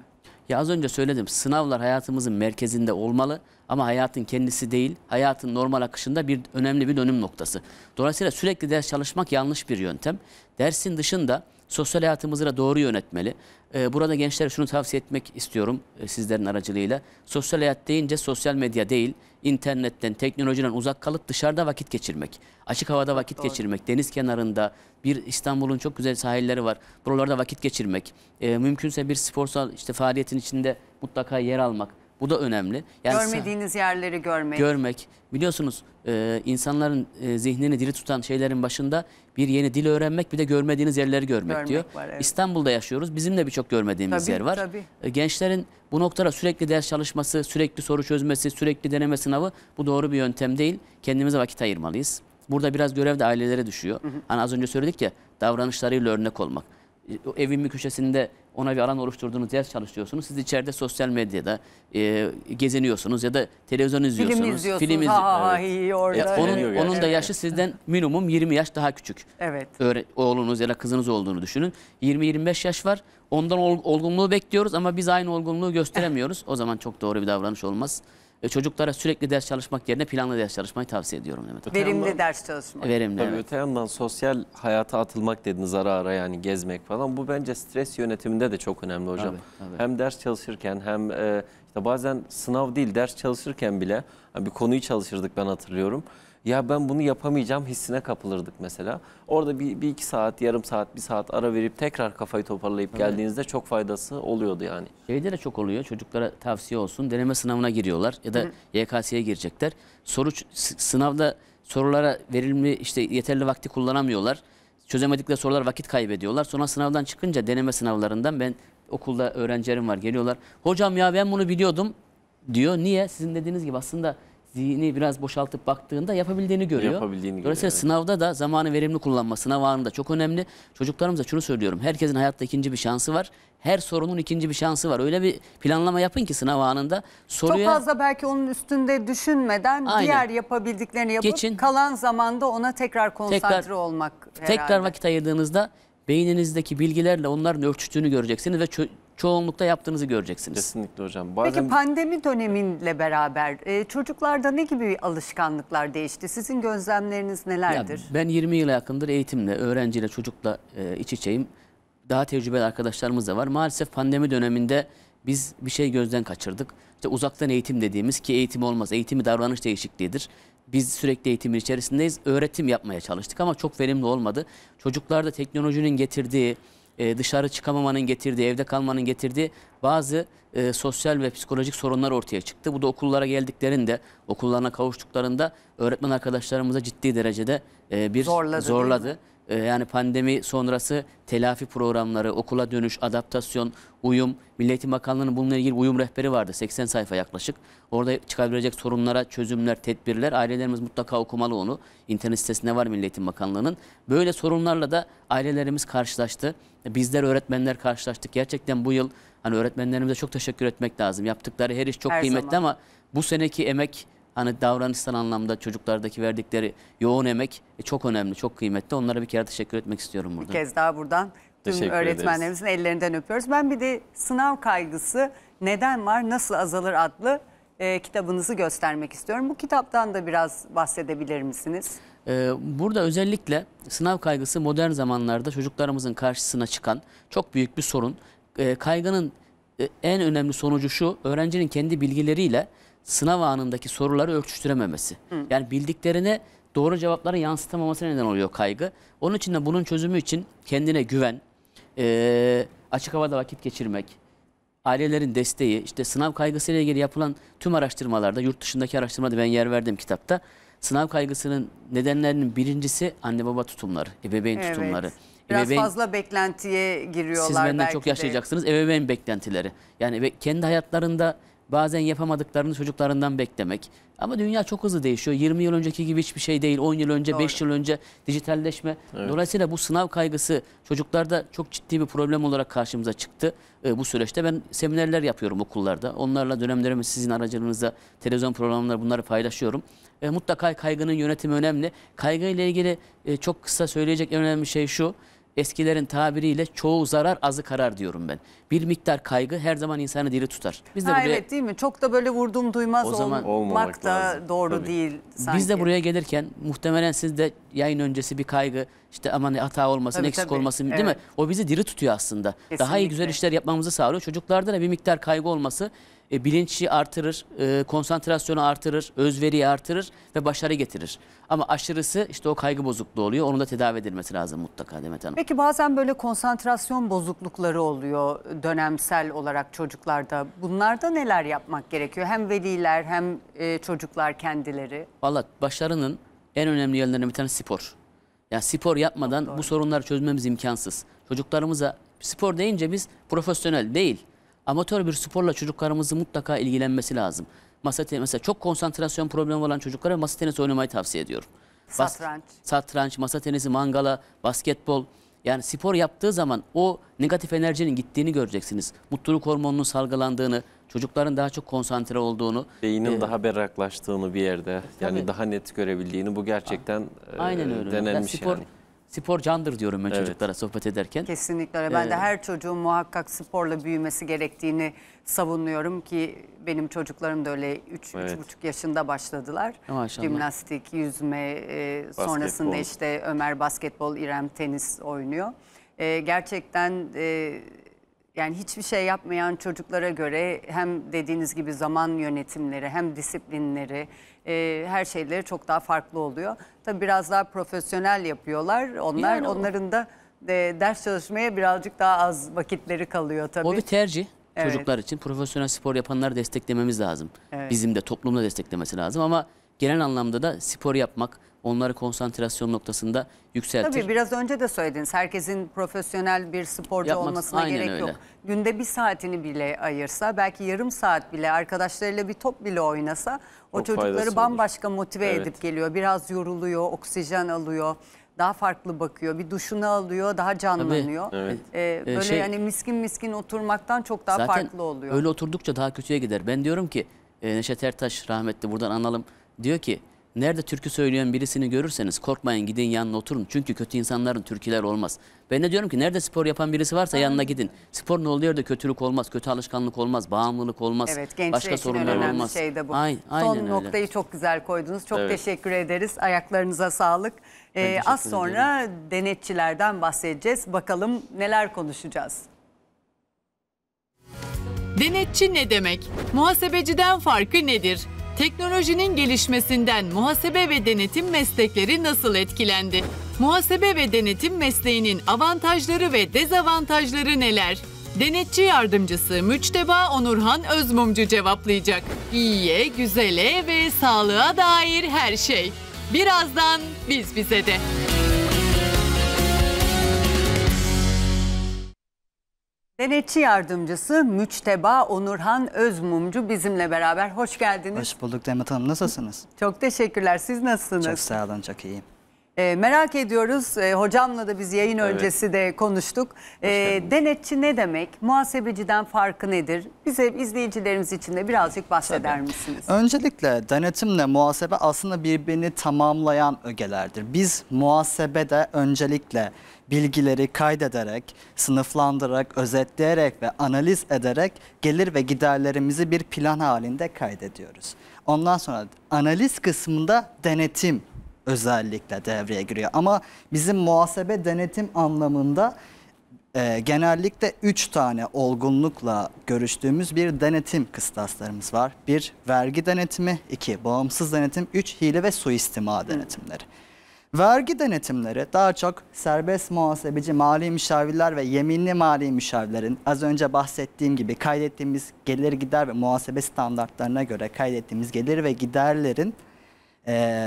Ya az önce söyledim sınavlar hayatımızın merkezinde olmalı ama hayatın kendisi değil hayatın normal akışında bir önemli bir dönüm noktası. Dolayısıyla sürekli ders çalışmak yanlış bir yöntem. Dersin dışında Sosyal hayatımızı da doğru yönetmeli. Ee, burada gençlere şunu tavsiye etmek istiyorum e, sizlerin aracılığıyla. Sosyal hayat deyince sosyal medya değil, internetten, teknolojiden uzak kalıp dışarıda vakit geçirmek. Açık havada vakit doğru. geçirmek, deniz kenarında, bir İstanbul'un çok güzel sahilleri var. Buralarda vakit geçirmek, e, mümkünse bir sporsal işte faaliyetin içinde mutlaka yer almak. Bu da önemli. Yani Görmediğiniz yerleri görmek. Görmek. Biliyorsunuz e, insanların e, zihnini diri tutan şeylerin başında bir yeni dil öğrenmek bir de görmediğiniz yerleri görmek, görmek diyor. Var, evet. İstanbul'da yaşıyoruz. Bizim de birçok görmediğimiz tabii, yer var. Tabii. E, gençlerin bu noktada sürekli ders çalışması, sürekli soru çözmesi, sürekli deneme sınavı bu doğru bir yöntem değil. Kendimize vakit ayırmalıyız. Burada biraz görev de ailelere düşüyor. Hı hı. Hani az önce söyledik ya davranışlarıyla örnek olmak. E, evin bir köşesinde ona bir alan oluşturduğunuz yer çalışıyorsunuz. Siz içeride sosyal medyada e, geziniyorsunuz ya da televizyon izliyorsunuz. Film izliyorsunuz. Film izliyorsunuz. Ha, ha, iyi, orada. E, onun, yani. onun da yaşı sizden minimum 20 yaş daha küçük. Evet. Öğre, oğlunuz ya da kızınız olduğunu düşünün. 20-25 yaş var. Ondan ol, olgunluğu bekliyoruz ama biz aynı olgunluğu gösteremiyoruz. o zaman çok doğru bir davranış olmaz. E, çocuklara sürekli ders çalışmak yerine planlı ders çalışmayı tavsiye ediyorum demek. Verimli yandan, ders çalışmak. Verimli Tabii evet. Öte yandan sosyal hayata atılmak dediniz ara ara yani gezmek falan. Bu bence stres yönetiminde de çok önemli hocam. Tabii, tabii. Hem ders çalışırken hem e, işte bazen sınav değil ders çalışırken bile bir konuyu çalışırdık ben hatırlıyorum ya ben bunu yapamayacağım hissine kapılırdık mesela. Orada bir, bir iki saat, yarım saat, bir saat ara verip tekrar kafayı toparlayıp geldiğinizde çok faydası oluyordu yani. Şeyde de çok oluyor. Çocuklara tavsiye olsun. Deneme sınavına giriyorlar ya da YKS'ye girecekler. Soru sınavda sorulara verilme işte yeterli vakti kullanamıyorlar. Çözemedikleri sorular vakit kaybediyorlar. Sonra sınavdan çıkınca deneme sınavlarından ben okulda öğrencilerim var geliyorlar. Hocam ya ben bunu biliyordum diyor. Niye? Sizin dediğiniz gibi aslında zihni biraz boşaltıp baktığında yapabildiğini görüyor. Yapabildiğini Dolayısıyla görüyor, sınavda da zamanı verimli kullanma, sınav anında çok önemli. Çocuklarımıza şunu söylüyorum. Herkesin hayatta ikinci bir şansı var. Her sorunun ikinci bir şansı var. Öyle bir planlama yapın ki sınav anında soruya... Çok fazla belki onun üstünde düşünmeden Aynen. diğer yapabildiklerini yapıp Geçin. kalan zamanda ona tekrar konsantre tekrar, olmak herhalde. Tekrar vakit ayırdığınızda beyninizdeki bilgilerle onların örtüştüğünü göreceksiniz ve çoğunlukta yaptığınızı göreceksiniz. Kesinlikle hocam. Bazen... Peki pandemi döneminle beraber e, çocuklarda ne gibi alışkanlıklar değişti? Sizin gözlemleriniz nelerdir? Ya ben 20 yıla yakındır eğitimle, öğrenciyle, çocukla e, iç içeyim. Daha tecrübeli arkadaşlarımız da var. Maalesef pandemi döneminde biz bir şey gözden kaçırdık. İşte uzaktan eğitim dediğimiz ki eğitim olmaz. Eğitimi davranış değişikliğidir. Biz sürekli eğitimin içerisindeyiz. Öğretim yapmaya çalıştık ama çok verimli olmadı. Çocuklarda teknolojinin getirdiği e, dışarı çıkamamanın getirdiği, evde kalmanın getirdiği bazı e, sosyal ve psikolojik sorunlar ortaya çıktı. Bu da okullara geldiklerinde, okullarına kavuştuklarında öğretmen arkadaşlarımıza ciddi derecede e, bir zorladı. zorladı. Ee, yani pandemi sonrası telafi programları, okula dönüş, adaptasyon, uyum, Milletin Bakanlığı'nın bununla ilgili uyum rehberi vardı. 80 sayfa yaklaşık. Orada çıkabilecek sorunlara çözümler, tedbirler. Ailelerimiz mutlaka okumalı onu. İnternet sitesinde var Milletin Bakanlığı'nın. Böyle sorunlarla da ailelerimiz karşılaştı. Bizler öğretmenler karşılaştık. Gerçekten bu yıl hani öğretmenlerimize çok teşekkür etmek lazım. Yaptıkları her iş çok her kıymetli zaman. ama bu seneki emek hani davranıştan anlamda çocuklardaki verdikleri yoğun emek e, çok önemli, çok kıymetli. Onlara bir kere teşekkür etmek istiyorum burada. Bir kez daha buradan tüm teşekkür öğretmenlerimizin ederiz. ellerinden öpüyoruz. Ben bir de sınav kaygısı neden var, nasıl azalır adlı e, kitabınızı göstermek istiyorum. Bu kitaptan da biraz bahsedebilir misiniz? E, burada özellikle sınav kaygısı modern zamanlarda çocuklarımızın karşısına çıkan çok büyük bir sorun. Ee, kaygının e, en önemli sonucu şu, öğrencinin kendi bilgileriyle sınav anındaki soruları örtüştürememesi. Hı. Yani bildiklerine doğru cevapları yansıtamaması neden oluyor kaygı. Onun için de bunun çözümü için kendine güven, e, açık havada vakit geçirmek, ailelerin desteği, işte sınav kaygısıyla ilgili yapılan tüm araştırmalarda, yurt dışındaki araştırmada ben yer verdim kitapta, sınav kaygısının nedenlerinin birincisi anne baba tutumları, ebeveyn evet. tutumları. Biraz ebeveyn, fazla beklentiye giriyorlar belki. Siz benden çok yaşayacaksınız. De. Ebeveyn beklentileri. Yani kendi hayatlarında Bazen yapamadıklarını çocuklarından beklemek. Ama dünya çok hızlı değişiyor. 20 yıl önceki gibi hiçbir şey değil. 10 yıl önce, Doğru. 5 yıl önce dijitalleşme. Evet. Dolayısıyla bu sınav kaygısı çocuklarda çok ciddi bir problem olarak karşımıza çıktı. Ee, bu süreçte ben seminerler yapıyorum okullarda. Onlarla dönemlerimi sizin aracınızda televizyon programları bunları paylaşıyorum. Ee, mutlaka kaygının yönetimi önemli. Kaygıyla ilgili e, çok kısa söyleyecek en önemli şey şu eskilerin tabiriyle çoğu zarar azı karar diyorum ben. Bir miktar kaygı her zaman insanı diri tutar. Biz de ha, buraya, evet değil mi? Çok da böyle vurdum duymaz o zaman, olmak da lazım. doğru Tabii. değil sanki. Biz de buraya gelirken muhtemelen siz de yayın öncesi bir kaygı işte aman hata olmasın, tabii, eksik tabii. olmasın evet. değil mi? O bizi diri tutuyor aslında. Kesinlikle. Daha iyi güzel işler yapmamızı sağlıyor. Çocuklarda da bir miktar kaygı olması e, bilinci artırır, e, konsantrasyonu artırır, özveriyi artırır ve başarı getirir. Ama aşırısı işte o kaygı bozukluğu oluyor. Onun da tedavi edilmesi lazım mutlaka Demet Hanım. Peki bazen böyle konsantrasyon bozuklukları oluyor dönemsel olarak çocuklarda. Bunlarda neler yapmak gerekiyor? Hem veliler hem e, çocuklar kendileri. Valla başarının en önemli yerlerinden bir tanesi spor. Yani spor yapmadan bu sorunları çözmemiz imkansız. Çocuklarımıza spor deyince biz profesyonel değil amatör bir sporla çocuklarımızın mutlaka ilgilenmesi lazım. Masa tenisi, mesela çok konsantrasyon problemi olan çocuklara masa tenisi oynamayı tavsiye ediyorum. Bas, satranç. Satranç, masa tenisi, mangala, basketbol. Yani spor yaptığı zaman o negatif enerjinin gittiğini göreceksiniz. Mutluluk hormonunun salgılandığını, çocukların daha çok konsantre olduğunu. Beynin e, daha berraklaştığını bir yerde tabii. yani daha net görebildiğini bu gerçekten Aynen e, öyle. denenmiş yani. Spor, yani Spor candır diyorum ben evet. çocuklara sohbet ederken. Kesinlikle. Ben ee, de her çocuğun muhakkak sporla büyümesi gerektiğini savunuyorum ki benim çocuklarım da öyle 3 evet. 3,5 yaşında başladılar. Maşallah. Jimnastik, yüzme, e, sonrasında işte Ömer basketbol, İrem tenis oynuyor. E, gerçekten e, yani hiçbir şey yapmayan çocuklara göre hem dediğiniz gibi zaman yönetimleri hem disiplinleri e, her şeyleri çok daha farklı oluyor. Tabii biraz daha profesyonel yapıyorlar onlar. Yani Onların da e, ders çalışmaya birazcık daha az vakitleri kalıyor tabii. O bir tercih. Evet. Çocuklar için profesyonel spor yapanları desteklememiz lazım. Evet. Bizim de toplumda desteklemesi lazım ama genel anlamda da spor yapmak onları konsantrasyon noktasında yükseltir. Tabii biraz önce de söylediniz. Herkesin profesyonel bir sporcu Yapmak- olmasına gerek öyle. yok. Günde bir saatini bile ayırsa, belki yarım saat bile arkadaşlarıyla bir top bile oynasa o çocukları bambaşka motive evet. edip geliyor. Biraz yoruluyor, oksijen alıyor. Daha farklı bakıyor. Bir duşunu alıyor, daha canlanıyor. Tabii, evet. ee, ee böyle şey, yani miskin miskin oturmaktan çok daha zaten farklı oluyor. öyle oturdukça daha kötüye gider. Ben diyorum ki e, Neşet Ertaş rahmetli buradan analım. Diyor ki Nerede türkü söyleyen birisini görürseniz korkmayın gidin yanına oturun. Çünkü kötü insanların türküler olmaz. Ben ne diyorum ki nerede spor yapan birisi varsa yanına gidin. Spor ne oluyor da kötülük olmaz, kötü alışkanlık olmaz, bağımlılık olmaz. Evet, başka sorunlar önemli olmaz. şey de bu. aynen Son öyle. noktayı çok güzel koydunuz. Çok evet. teşekkür ederiz. Ayaklarınıza sağlık. Ee, az sonra ederim. denetçilerden bahsedeceğiz. Bakalım neler konuşacağız. Denetçi ne demek? Muhasebeciden farkı nedir? Teknolojinin gelişmesinden muhasebe ve denetim meslekleri nasıl etkilendi? Muhasebe ve denetim mesleğinin avantajları ve dezavantajları neler? Denetçi yardımcısı Müçteba Onurhan Özmumcu cevaplayacak. İyiye, güzele ve sağlığa dair her şey. Birazdan biz bize de. Denetçi yardımcısı Müçteba Onurhan Özmumcu bizimle beraber. Hoş geldiniz. Hoş bulduk Demet Hanım. Nasılsınız? Çok teşekkürler. Siz nasılsınız? Çok sağ olun. Çok iyiyim. E, merak ediyoruz. E, hocamla da biz yayın evet. öncesi de konuştuk. E, denetçi ne demek? Muhasebeciden farkı nedir? Bize izleyicilerimiz için de birazcık bahseder Tabii. misiniz? Öncelikle denetimle muhasebe aslında birbirini tamamlayan ögelerdir. Biz muhasebede öncelikle bilgileri kaydederek, sınıflandırarak, özetleyerek ve analiz ederek gelir ve giderlerimizi bir plan halinde kaydediyoruz. Ondan sonra analiz kısmında denetim özellikle devreye giriyor. Ama bizim muhasebe denetim anlamında e, genellikle 3 tane olgunlukla görüştüğümüz bir denetim kıstaslarımız var. Bir vergi denetimi, iki bağımsız denetim, üç hile ve suistima denetimleri. Vergi denetimleri daha çok serbest muhasebeci mali müşavirler ve yeminli mali müşavirlerin az önce bahsettiğim gibi kaydettiğimiz gelir gider ve muhasebe standartlarına göre kaydettiğimiz gelir ve giderlerin e,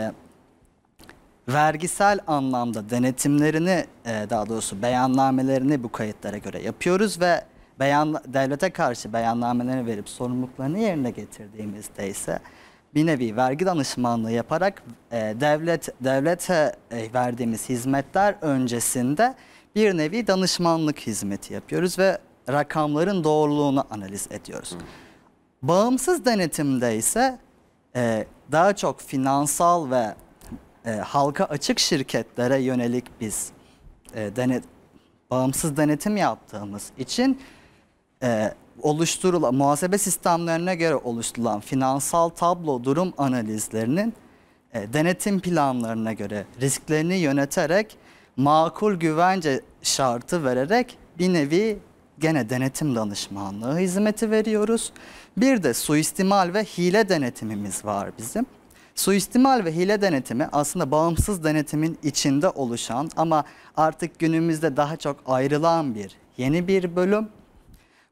vergisel anlamda denetimlerini e, daha doğrusu beyannamelerini bu kayıtlara göre yapıyoruz ve beyan, devlete karşı beyannamelerini verip sorumluluklarını yerine getirdiğimizde ise bir nevi vergi danışmanlığı yaparak e, devlet devlete e, verdiğimiz hizmetler öncesinde bir nevi danışmanlık hizmeti yapıyoruz ve rakamların doğruluğunu analiz ediyoruz. Hı. Bağımsız denetimde ise e, daha çok finansal ve e, halka açık şirketlere yönelik biz e, denet, bağımsız denetim yaptığımız için e, oluşturulan muhasebe sistemlerine göre oluşturulan finansal tablo durum analizlerinin e, denetim planlarına göre risklerini yöneterek makul güvence şartı vererek bir nevi gene denetim danışmanlığı hizmeti veriyoruz. Bir de suistimal ve hile denetimimiz var bizim. Suistimal ve hile denetimi aslında bağımsız denetimin içinde oluşan ama artık günümüzde daha çok ayrılan bir yeni bir bölüm.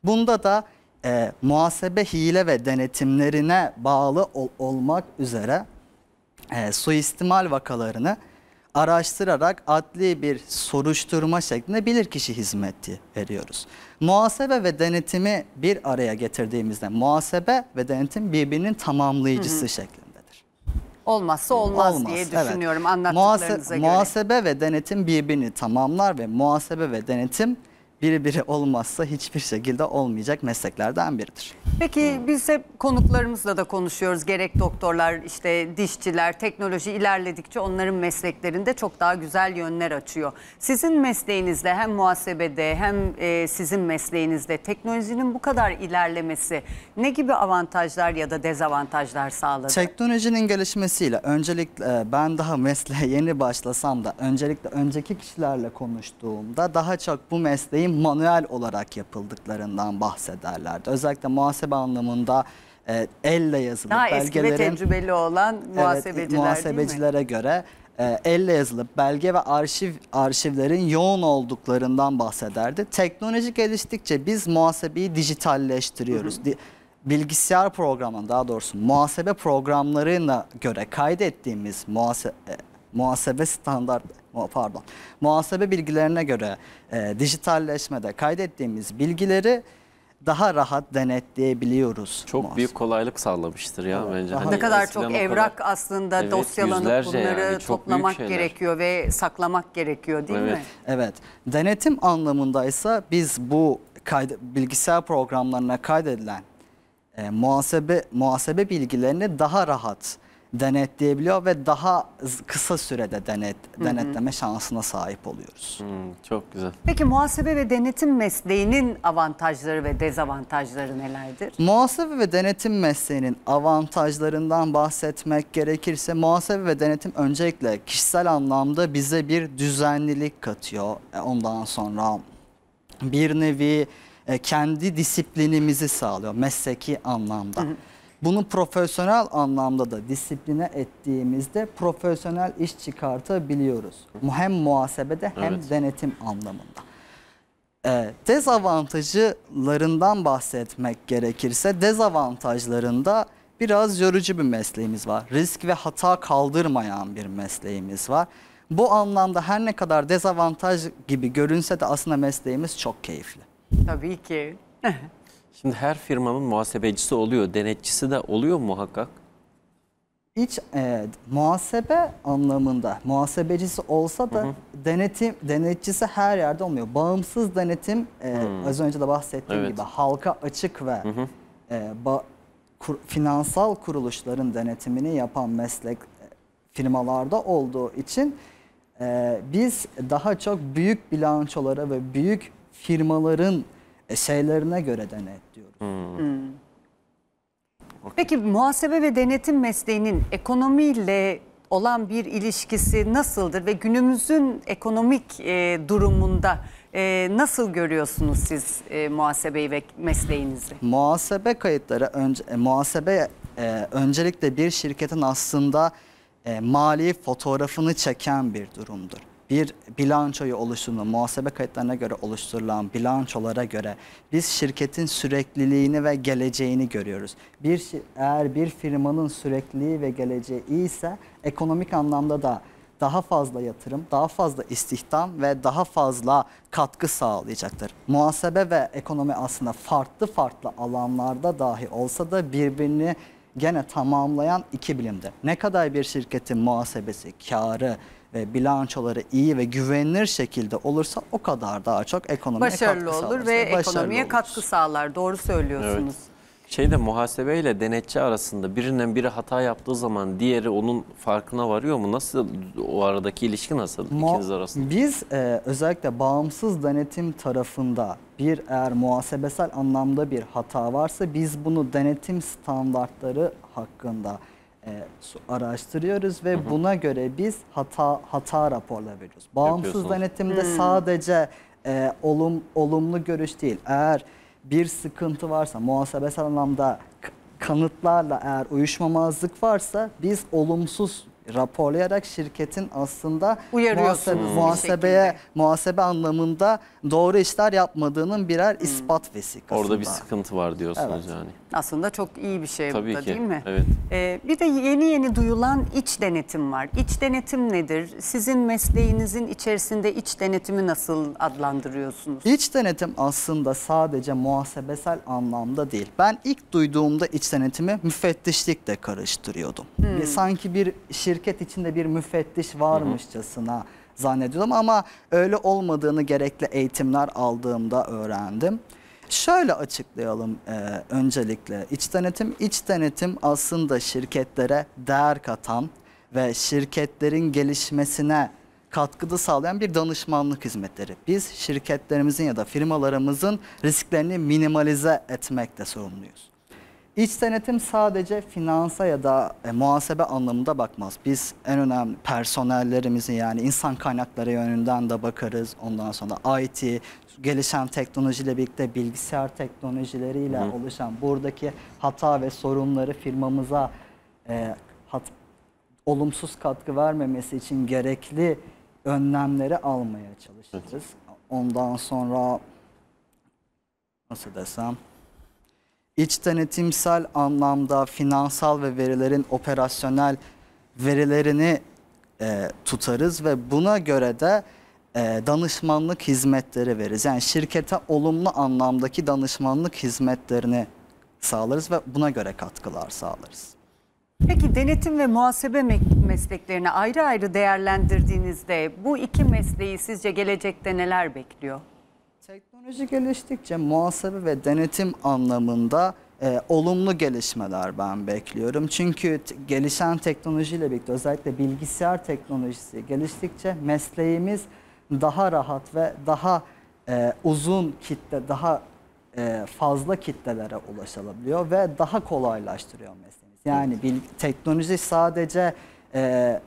Bunda da e, muhasebe hile ve denetimlerine bağlı ol, olmak üzere e, suistimal vakalarını araştırarak adli bir soruşturma şeklinde bilirkişi hizmeti veriyoruz. Muhasebe ve denetimi bir araya getirdiğimizde muhasebe ve denetim birbirinin tamamlayıcısı hı hı. şeklindedir. Olmazsa olmaz, olmaz diye düşünüyorum evet. anlattıklarınıza muhasebe, göre. Muhasebe ve denetim birbirini tamamlar ve muhasebe ve denetim biri biri olmazsa hiçbir şekilde olmayacak mesleklerden biridir. Peki biz hep konuklarımızla da konuşuyoruz. Gerek doktorlar, işte dişçiler, teknoloji ilerledikçe onların mesleklerinde çok daha güzel yönler açıyor. Sizin mesleğinizde hem muhasebede hem e, sizin mesleğinizde teknolojinin bu kadar ilerlemesi ne gibi avantajlar ya da dezavantajlar sağladı? Teknolojinin gelişmesiyle öncelikle e, ben daha mesleğe yeni başlasam da öncelikle önceki kişilerle konuştuğumda daha çok bu mesleğin manuel olarak yapıldıklarından bahsederlerdi. Özellikle muhasebe anlamında e, elle yazılı Daha belgelerin... Daha eski ve tecrübeli olan muhasebeciler evet, muhasebecilere göre e, elle yazılıp belge ve arşiv arşivlerin yoğun olduklarından bahsederdi. Teknoloji geliştikçe biz muhasebeyi dijitalleştiriyoruz. Hı bilgisayar programı daha doğrusu muhasebe programlarına göre kaydettiğimiz muhasebe, muhasebe standart pardon muhasebe bilgilerine göre e, dijitalleşmede kaydettiğimiz bilgileri daha rahat denetleyebiliyoruz. Çok muhasebe. büyük kolaylık sağlamıştır ya evet. bence. Hani ne kadar çok evrak kadar, aslında evet, dosyalanıp bunları yani, toplamak gerekiyor ve saklamak gerekiyor değil evet. mi? Evet. Denetim anlamında ise biz bu kayd bilgisayar programlarına kaydedilen e, muhasebe muhasebe bilgilerini daha rahat denetleyebiliyor ve daha kısa sürede denet, denetleme hı hı. şansına sahip oluyoruz. Hı, çok güzel. Peki muhasebe ve denetim mesleğinin avantajları ve dezavantajları nelerdir? Muhasebe ve denetim mesleğinin avantajlarından bahsetmek gerekirse muhasebe ve denetim öncelikle kişisel anlamda bize bir düzenlilik katıyor. E, ondan sonra bir nevi e, kendi disiplinimizi sağlıyor mesleki anlamda. Hı hı. Bunu profesyonel anlamda da disipline ettiğimizde profesyonel iş çıkartabiliyoruz. Hem muhasebede hem evet. denetim anlamında. Ee, dezavantajlarından bahsetmek gerekirse dezavantajlarında biraz yorucu bir mesleğimiz var. Risk ve hata kaldırmayan bir mesleğimiz var. Bu anlamda her ne kadar dezavantaj gibi görünse de aslında mesleğimiz çok keyifli. Tabii ki. Şimdi her firmanın muhasebecisi oluyor, denetçisi de oluyor muhakkak. İç e, muhasebe anlamında muhasebecisi olsa da hı hı. denetim denetçisi her yerde olmuyor. Bağımsız denetim e, az önce de bahsettiğim evet. gibi halka açık ve hı hı. E, ba, kur, finansal kuruluşların denetimini yapan meslek e, firmalarda olduğu için e, biz daha çok büyük bilançolara ve büyük firmaların eserlerine göre denetliyoruz. Hmm. Hmm. Peki muhasebe ve denetim mesleğinin ekonomiyle olan bir ilişkisi nasıldır ve günümüzün ekonomik e, durumunda e, nasıl görüyorsunuz siz e, muhasebeyi ve mesleğinizi? Muhasebe kayıtları önce, e, muhasebe e, öncelikle bir şirketin aslında e, mali fotoğrafını çeken bir durumdur bir bilançoyu oluşturma, muhasebe kayıtlarına göre oluşturulan bilançolara göre biz şirketin sürekliliğini ve geleceğini görüyoruz. Bir eğer bir firmanın sürekliliği ve geleceği iyiyse ekonomik anlamda da daha fazla yatırım, daha fazla istihdam ve daha fazla katkı sağlayacaktır. Muhasebe ve ekonomi aslında farklı farklı alanlarda dahi olsa da birbirini gene tamamlayan iki bilimdir. Ne kadar bir şirketin muhasebesi, karı, ve bilançoları iyi ve güvenilir şekilde olursa o kadar daha çok ekonomiye başarılı katkı olur ve başarılı ekonomiye olur. katkı sağlar. Doğru söylüyorsunuz. Evet şeyde muhasebeyle denetçi arasında birinden biri hata yaptığı zaman diğeri onun farkına varıyor mu? Nasıl o aradaki ilişki nasıl Mo ikiniz arasında? Biz e, özellikle bağımsız denetim tarafında bir eğer muhasebesel anlamda bir hata varsa biz bunu denetim standartları hakkında e, araştırıyoruz ve hı hı. buna göre biz hata hata raporları veriyoruz. Bağımsız denetimde hmm. sadece e, olum, olumlu görüş değil. Eğer bir sıkıntı varsa muhasebesel anlamda kanıtlarla eğer uyuşmamazlık varsa biz olumsuz raporlayarak şirketin aslında muhasebe, muhasebeye muhasebe anlamında doğru işler yapmadığının birer hmm. ispat vesikası. Orada bir sıkıntı var diyorsunuz evet. yani. Aslında çok iyi bir şey Tabii bu da ki. değil mi? Evet. Ee, bir de yeni yeni duyulan iç denetim var. İç denetim nedir? Sizin mesleğinizin içerisinde iç denetimi nasıl adlandırıyorsunuz? İç denetim aslında sadece muhasebesel anlamda değil. Ben ilk duyduğumda iç denetimi müfettişlikle karıştırıyordum. Hmm. Sanki bir şirket içinde bir müfettiş varmışçasına... Hı zannediyordum ama öyle olmadığını gerekli eğitimler aldığımda öğrendim. Şöyle açıklayalım e, öncelikle. iç denetim, iç denetim aslında şirketlere değer katan ve şirketlerin gelişmesine katkıda sağlayan bir danışmanlık hizmetleri. Biz şirketlerimizin ya da firmalarımızın risklerini minimalize etmekte sorumluyuz. İç denetim sadece finansa ya da e, muhasebe anlamında bakmaz. Biz en önemli personellerimizi yani insan kaynakları yönünden de bakarız. Ondan sonra IT, gelişen teknolojiyle birlikte bilgisayar teknolojileriyle Hı. oluşan buradaki hata ve sorunları firmamıza e, hat, olumsuz katkı vermemesi için gerekli önlemleri almaya çalışacağız. Ondan sonra nasıl desem iç denetimsel anlamda finansal ve verilerin operasyonel verilerini e, tutarız ve buna göre de e, danışmanlık hizmetleri veririz. Yani şirkete olumlu anlamdaki danışmanlık hizmetlerini sağlarız ve buna göre katkılar sağlarız. Peki denetim ve muhasebe mesleklerini ayrı ayrı değerlendirdiğinizde bu iki mesleği sizce gelecekte neler bekliyor? Teknoloji geliştikçe muhasebe ve denetim anlamında e, olumlu gelişmeler ben bekliyorum. Çünkü gelişen teknolojiyle birlikte özellikle bilgisayar teknolojisi geliştikçe mesleğimiz daha rahat ve daha e, uzun kitle, daha e, fazla kitlelere ulaşabiliyor ve daha kolaylaştırıyor mesleğimiz. Yani bil, teknoloji sadece e,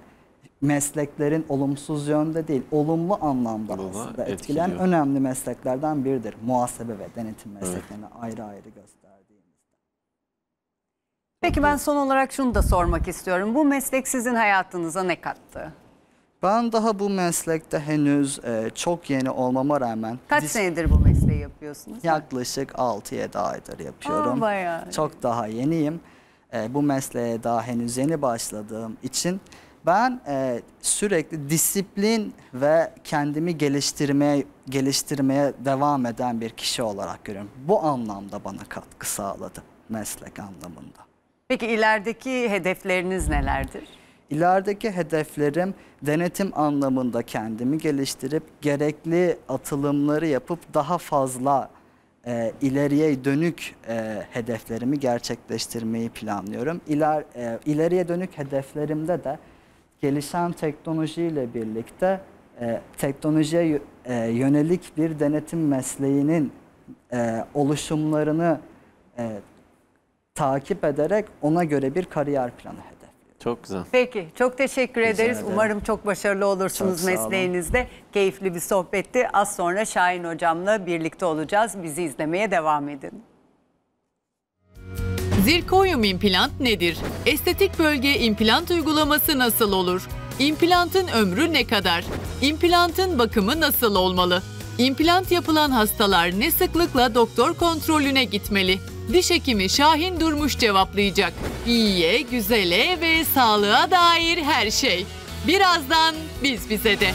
mesleklerin olumsuz yönde değil, olumlu anlamda Baba, aslında etkilen etkiliyor. önemli mesleklerden biridir. Muhasebe ve denetim mesleklerini evet. ayrı ayrı gösterdiğimizde. Peki ben son olarak şunu da sormak istiyorum. Bu meslek sizin hayatınıza ne kattı? Ben daha bu meslekte henüz e, çok yeni olmama rağmen... Kaç senedir bu mesleği yapıyorsunuz? Yaklaşık 6-7 aydır yapıyorum. Aa, bayağı. Çok daha yeniyim. E, bu mesleğe daha henüz yeni başladığım için ben e, sürekli disiplin ve kendimi geliştirmeye geliştirmeye devam eden bir kişi olarak görüyorum. Bu anlamda bana katkı sağladı meslek anlamında. Peki ilerideki hedefleriniz nelerdir? İlerideki hedeflerim denetim anlamında kendimi geliştirip gerekli atılımları yapıp daha fazla e, ileriye dönük e, hedeflerimi gerçekleştirmeyi planlıyorum. İler, e, ileriye dönük hedeflerimde de gelişen teknolojiyle birlikte e, teknolojiye e, yönelik bir denetim mesleğinin e, oluşumlarını e, takip ederek ona göre bir kariyer planı çok güzel. Peki çok teşekkür Rica ederiz. Ederim. Umarım çok başarılı olursunuz çok mesleğinizde. Keyifli bir sohbetti. Az sonra Şahin hocamla birlikte olacağız. Bizi izlemeye devam edin. Zirkonyum implant nedir? Estetik bölge implant uygulaması nasıl olur? İmplantın ömrü ne kadar? İmplantın bakımı nasıl olmalı? İmplant yapılan hastalar ne sıklıkla doktor kontrolüne gitmeli? Diş hekimi Şahin Durmuş cevaplayacak. İyiye, güzele ve sağlığa dair her şey. Birazdan biz bize de.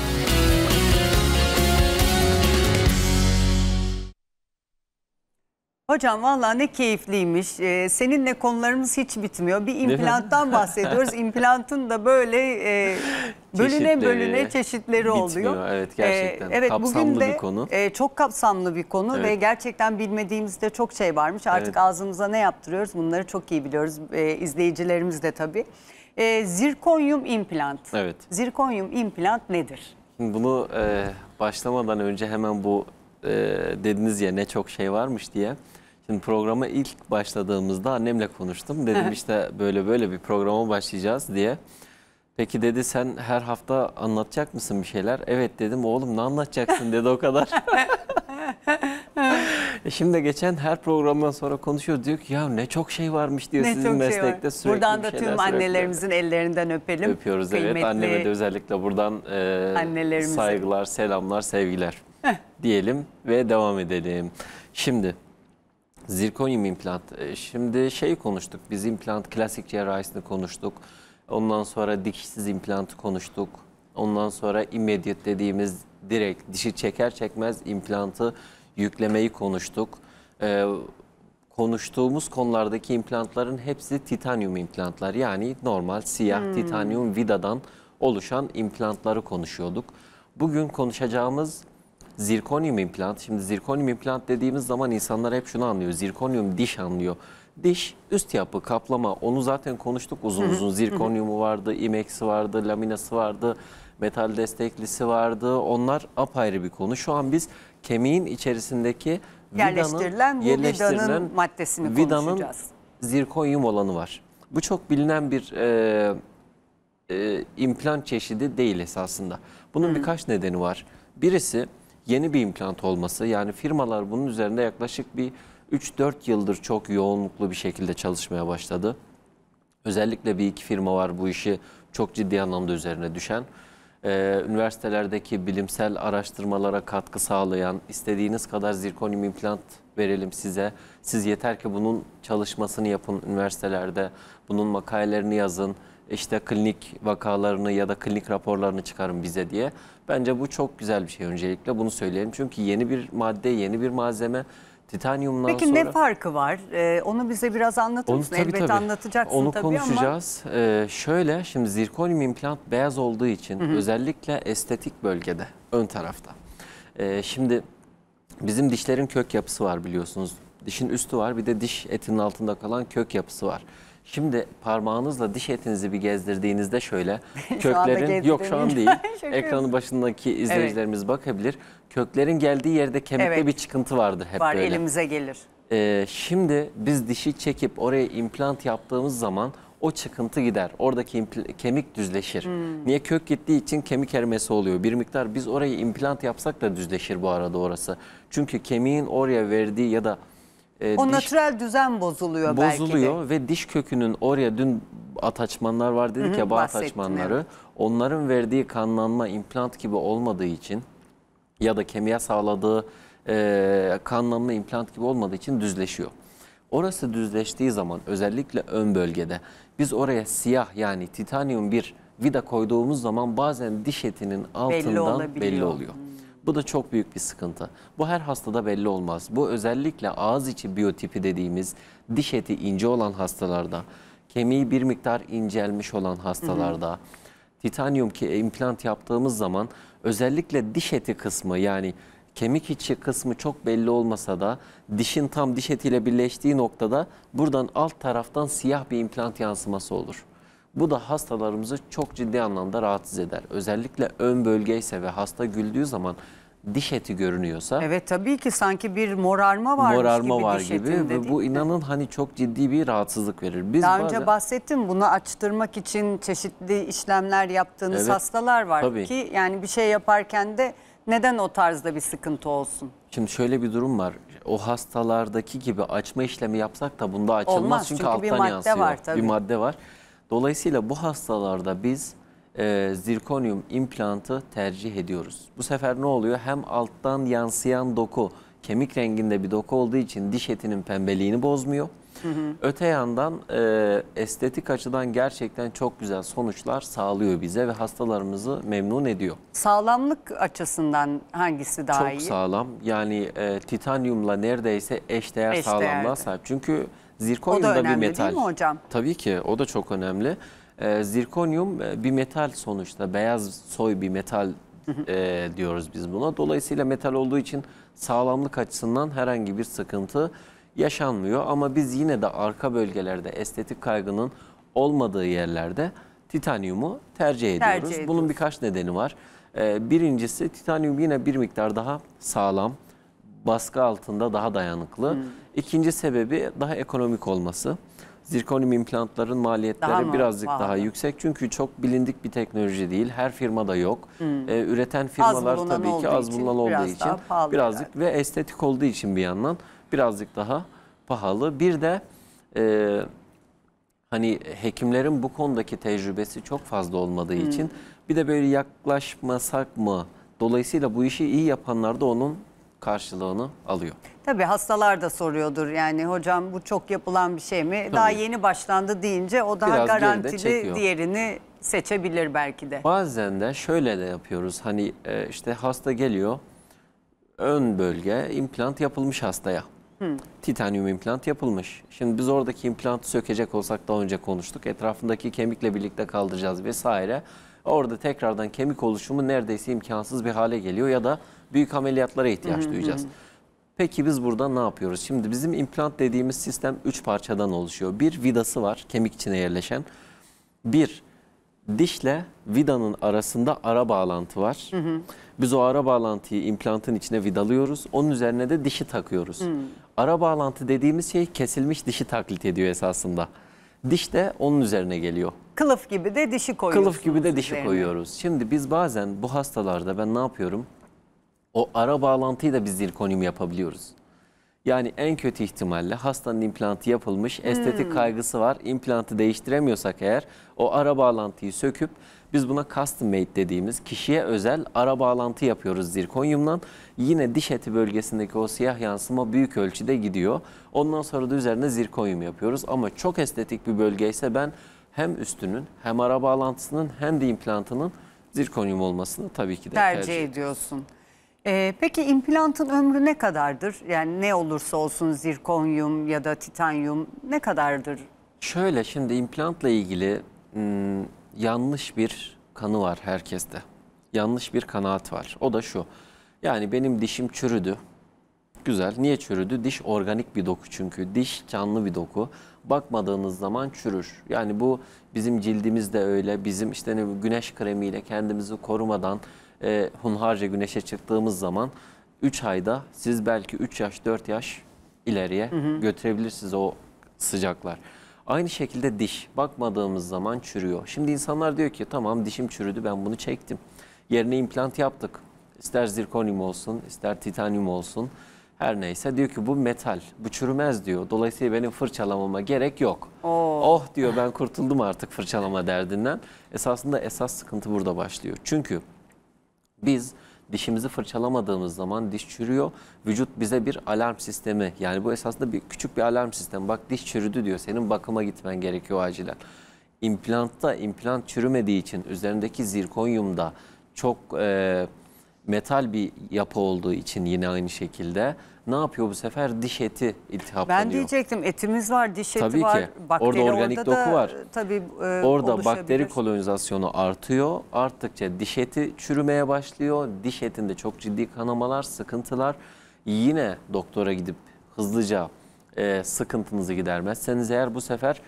Hocam valla ne keyifliymiş. Ee, seninle konularımız hiç bitmiyor. Bir implanttan bahsediyoruz. İmplantın da böyle e, bölüne bölüne çeşitleri bitmiyor. oluyor. Evet ee, gerçekten ee, evet, kapsamlı bugün de, bir konu. E, çok kapsamlı bir konu evet. ve gerçekten bilmediğimizde çok şey varmış. Artık evet. ağzımıza ne yaptırıyoruz bunları çok iyi biliyoruz e, izleyicilerimiz de tabii. E, zirkonyum implant. Evet. Zirkonyum implant nedir? Bunu e, başlamadan önce hemen bu e, dediniz ya ne çok şey varmış diye. Şimdi programa ilk başladığımızda annemle konuştum. Dedim işte böyle böyle bir programa başlayacağız diye. Peki dedi sen her hafta anlatacak mısın bir şeyler? Evet dedim oğlum ne anlatacaksın dedi o kadar. E şimdi geçen her programdan sonra konuşuyor diyor ki ya ne çok şey varmış diyor ne sizin şey meslekte şey sürekli Buradan da tüm annelerimizin ellerinden öpelim. Öpüyoruz Kıymetli. evet anneme de özellikle buradan e, saygılar, selamlar, sevgiler diyelim ve devam edelim. Şimdi zirkonyum implant. E, şimdi şey konuştuk biz implant klasik cerrahisini konuştuk. Ondan sonra dikişsiz implantı konuştuk. Ondan sonra immediate dediğimiz direkt dişi çeker çekmez implantı yüklemeyi konuştuk. Ee, konuştuğumuz konulardaki implantların hepsi titanyum implantlar. Yani normal siyah hmm. titanyum vidadan oluşan implantları konuşuyorduk. Bugün konuşacağımız zirkonyum implant. Şimdi zirkonyum implant dediğimiz zaman insanlar hep şunu anlıyor. Zirkonyum diş anlıyor. Diş, üst yapı, kaplama onu zaten konuştuk uzun uzun. Zirkonyumu vardı, imeksi vardı, laminası vardı, metal desteklisi vardı. Onlar apayrı bir konu. Şu an biz kemiğin içerisindeki yerleştirilen bu yerleştirilen vidanın maddesini vidanın konuşacağız. zirkonyum olanı var. Bu çok bilinen bir e, e, implant çeşidi değil esasında. Bunun Hı. birkaç nedeni var. Birisi yeni bir implant olması. Yani firmalar bunun üzerinde yaklaşık bir 3-4 yıldır çok yoğunluklu bir şekilde çalışmaya başladı. Özellikle bir iki firma var bu işi çok ciddi anlamda üzerine düşen. Ee, üniversitelerdeki bilimsel araştırmalara katkı sağlayan, istediğiniz kadar zirkonyum implant verelim size. Siz yeter ki bunun çalışmasını yapın üniversitelerde, bunun makalelerini yazın, işte klinik vakalarını ya da klinik raporlarını çıkarın bize diye. Bence bu çok güzel bir şey öncelikle bunu söyleyelim. Çünkü yeni bir madde, yeni bir malzeme Titanyumdan Peki sonra... ne farkı var? Ee, onu bize biraz anlatır mısın? Tabii, Elbet tabii. anlatacaksın onu tabii konuşacağız. Ee, şöyle şimdi zirkonyum implant beyaz olduğu için hı hı. özellikle estetik bölgede ön tarafta. Ee, şimdi bizim dişlerin kök yapısı var biliyorsunuz. Dişin üstü var bir de diş etinin altında kalan kök yapısı var. Şimdi parmağınızla diş etinizi bir gezdirdiğinizde şöyle köklerin yok şu an değil. Ekranın başındaki izleyicilerimiz evet. bakabilir köklerin geldiği yerde kemikte Evet. bir çıkıntı vardır hep var böyle. elimize gelir. Ee, şimdi biz dişi çekip oraya implant yaptığımız zaman o çıkıntı gider. Oradaki kemik düzleşir. Hmm. Niye kök gittiği için kemik ermesi oluyor. Bir miktar biz oraya implant yapsak da düzleşir bu arada orası. Çünkü kemiğin oraya verdiği ya da e, O diş natürel düzen bozuluyor, belki de. bozuluyor ve diş kökünün oraya dün ataçmanlar var dedik ya bağ bahsettin, ataçmanları. Onların verdiği kanlanma implant gibi olmadığı için ya da kemiğe sağladığı e, kanlanma implant gibi olmadığı için düzleşiyor. Orası düzleştiği zaman özellikle ön bölgede biz oraya siyah yani titanyum bir vida koyduğumuz zaman bazen diş etinin altından belli, belli oluyor. Bu da çok büyük bir sıkıntı. Bu her hastada belli olmaz. Bu özellikle ağız içi biyotipi dediğimiz diş eti ince olan hastalarda, kemiği bir miktar incelmiş olan hastalarda, hı hı titanyum ki implant yaptığımız zaman özellikle diş eti kısmı yani kemik içi kısmı çok belli olmasa da dişin tam diş etiyle birleştiği noktada buradan alt taraftan siyah bir implant yansıması olur. Bu da hastalarımızı çok ciddi anlamda rahatsız eder. Özellikle ön bölgeyse ve hasta güldüğü zaman diş eti görünüyorsa. Evet tabii ki sanki bir morarma varmış morarma gibi var diş gibi etinde, ve bu inanın hani çok ciddi bir rahatsızlık verir. Biz Daha bazen... önce bahsettim bunu açtırmak için çeşitli işlemler yaptığınız evet, hastalar var tabii. ki yani bir şey yaparken de neden o tarzda bir sıkıntı olsun? Şimdi şöyle bir durum var. O hastalardaki gibi açma işlemi yapsak da bunda açılmaz Olmaz, çünkü, çünkü alttan bir madde yansıyor. Var, tabii. Bir madde var. Dolayısıyla bu hastalarda biz e, zirkonyum implantı tercih ediyoruz. Bu sefer ne oluyor? Hem alttan yansıyan doku kemik renginde bir doku olduğu için diş etinin pembeliğini bozmuyor. Hı hı. Öte yandan e, estetik açıdan gerçekten çok güzel sonuçlar sağlıyor bize ve hastalarımızı memnun ediyor. Sağlamlık açısından hangisi daha çok iyi? Çok sağlam. Yani e, titanyumla neredeyse eşdeğer, eşdeğer sağlamlığa sahip. Çünkü zirkonyum da, bir metal. O da önemli değil mi hocam? Tabii ki o da çok önemli. E, zirkonyum e, bir metal sonuçta. Beyaz soy bir metal e, diyoruz biz buna. Dolayısıyla metal olduğu için sağlamlık açısından herhangi bir sıkıntı yaşanmıyor. Ama biz yine de arka bölgelerde estetik kaygının olmadığı yerlerde titanyumu tercih ediyoruz. Tercih ediyoruz. Bunun birkaç nedeni var. Ee, birincisi titanyum yine bir miktar daha sağlam baskı altında daha dayanıklı. Hmm. İkinci sebebi daha ekonomik olması. Zirkonyum implantların maliyetleri daha birazcık daha yüksek. Çünkü çok bilindik bir teknoloji değil. Her firmada yok. Hmm. Ee, üreten firmalar tabii ki az bulunan olduğu biraz için birazcık herhalde. ve estetik olduğu için bir yandan birazcık daha pahalı. Bir de e, hani hekimlerin bu konudaki tecrübesi çok fazla olmadığı hmm. için bir de böyle yaklaşmasak mı? Dolayısıyla bu işi iyi yapanlar da onun karşılığını alıyor. Tabii hastalar da soruyordur yani hocam bu çok yapılan bir şey mi? Tabii. Daha yeni başlandı deyince o daha Biraz garantili diğerini seçebilir belki de. Bazen de şöyle de yapıyoruz hani e, işte hasta geliyor ön bölge implant yapılmış hastaya. Hmm. Titanyum implant yapılmış. Şimdi biz oradaki implantı sökecek olsak daha önce konuştuk. Etrafındaki kemikle birlikte kaldıracağız vesaire. Orada tekrardan kemik oluşumu neredeyse imkansız bir hale geliyor ya da büyük ameliyatlara ihtiyaç duyacağız. Peki biz burada ne yapıyoruz? Şimdi bizim implant dediğimiz sistem 3 parçadan oluşuyor. Bir vidası var kemik içine yerleşen. Bir dişle vidanın arasında ara bağlantı var. Hı hı. Biz o ara bağlantıyı implantın içine vidalıyoruz. Onun üzerine de dişi takıyoruz. Hı. Ara bağlantı dediğimiz şey kesilmiş dişi taklit ediyor esasında. Diş de onun üzerine geliyor. Kılıf gibi de dişi koyuyoruz. Kılıf gibi de dişi koyuyoruz. Şimdi biz bazen bu hastalarda ben ne yapıyorum? O ara bağlantıyı da biz zirkonyum yapabiliyoruz. Yani en kötü ihtimalle hastanın implantı yapılmış, estetik hmm. kaygısı var. İmplantı değiştiremiyorsak eğer o ara bağlantıyı söküp biz buna custom made dediğimiz kişiye özel ara bağlantı yapıyoruz zirkonyumdan. Yine diş eti bölgesindeki o siyah yansıma büyük ölçüde gidiyor. Ondan sonra da üzerine zirkonyum yapıyoruz. Ama çok estetik bir bölgeyse ben hem üstünün hem ara bağlantısının hem de implantının zirkonyum olmasını tabii ki de tercih, tercih ediyorsun. Ee, peki implantın ömrü ne kadardır? Yani ne olursa olsun zirkonyum ya da titanyum ne kadardır? Şöyle şimdi implantla ilgili m, hmm, yanlış bir kanı var herkeste. Yanlış bir kanaat var. O da şu. Yani benim dişim çürüdü. Güzel. Niye çürüdü? Diş organik bir doku çünkü. Diş canlı bir doku. Bakmadığınız zaman çürür. Yani bu bizim cildimizde öyle. Bizim işte güneş kremiyle kendimizi korumadan e, hunharca güneşe çıktığımız zaman 3 ayda siz belki 3 yaş 4 yaş ileriye hı hı. götürebilirsiniz o sıcaklar. Aynı şekilde diş bakmadığımız zaman çürüyor. Şimdi insanlar diyor ki tamam dişim çürüdü ben bunu çektim. Yerine implant yaptık. İster zirkonyum olsun ister titanyum olsun her neyse diyor ki bu metal bu çürümez diyor. Dolayısıyla benim fırçalamama gerek yok. Oo. Oh. oh diyor ben kurtuldum artık fırçalama derdinden. Esasında esas sıkıntı burada başlıyor. Çünkü biz dişimizi fırçalamadığımız zaman diş çürüyor. Vücut bize bir alarm sistemi yani bu esasında bir küçük bir alarm sistemi. Bak diş çürüdü diyor senin bakıma gitmen gerekiyor acilen. İmplantta implant çürümediği için üzerindeki zirkonyumda çok e, metal bir yapı olduğu için yine aynı şekilde ne yapıyor bu sefer? Diş eti iltihaplanıyor. Ben diyecektim etimiz var, diş eti tabii var. Ki. Bakteri orada organik orada doku da, var. Tabii e, Orada bakteri kolonizasyonu artıyor. Arttıkça diş eti çürümeye başlıyor. Diş etinde çok ciddi kanamalar, sıkıntılar. Yine doktora gidip hızlıca e, sıkıntınızı gidermezseniz eğer bu sefer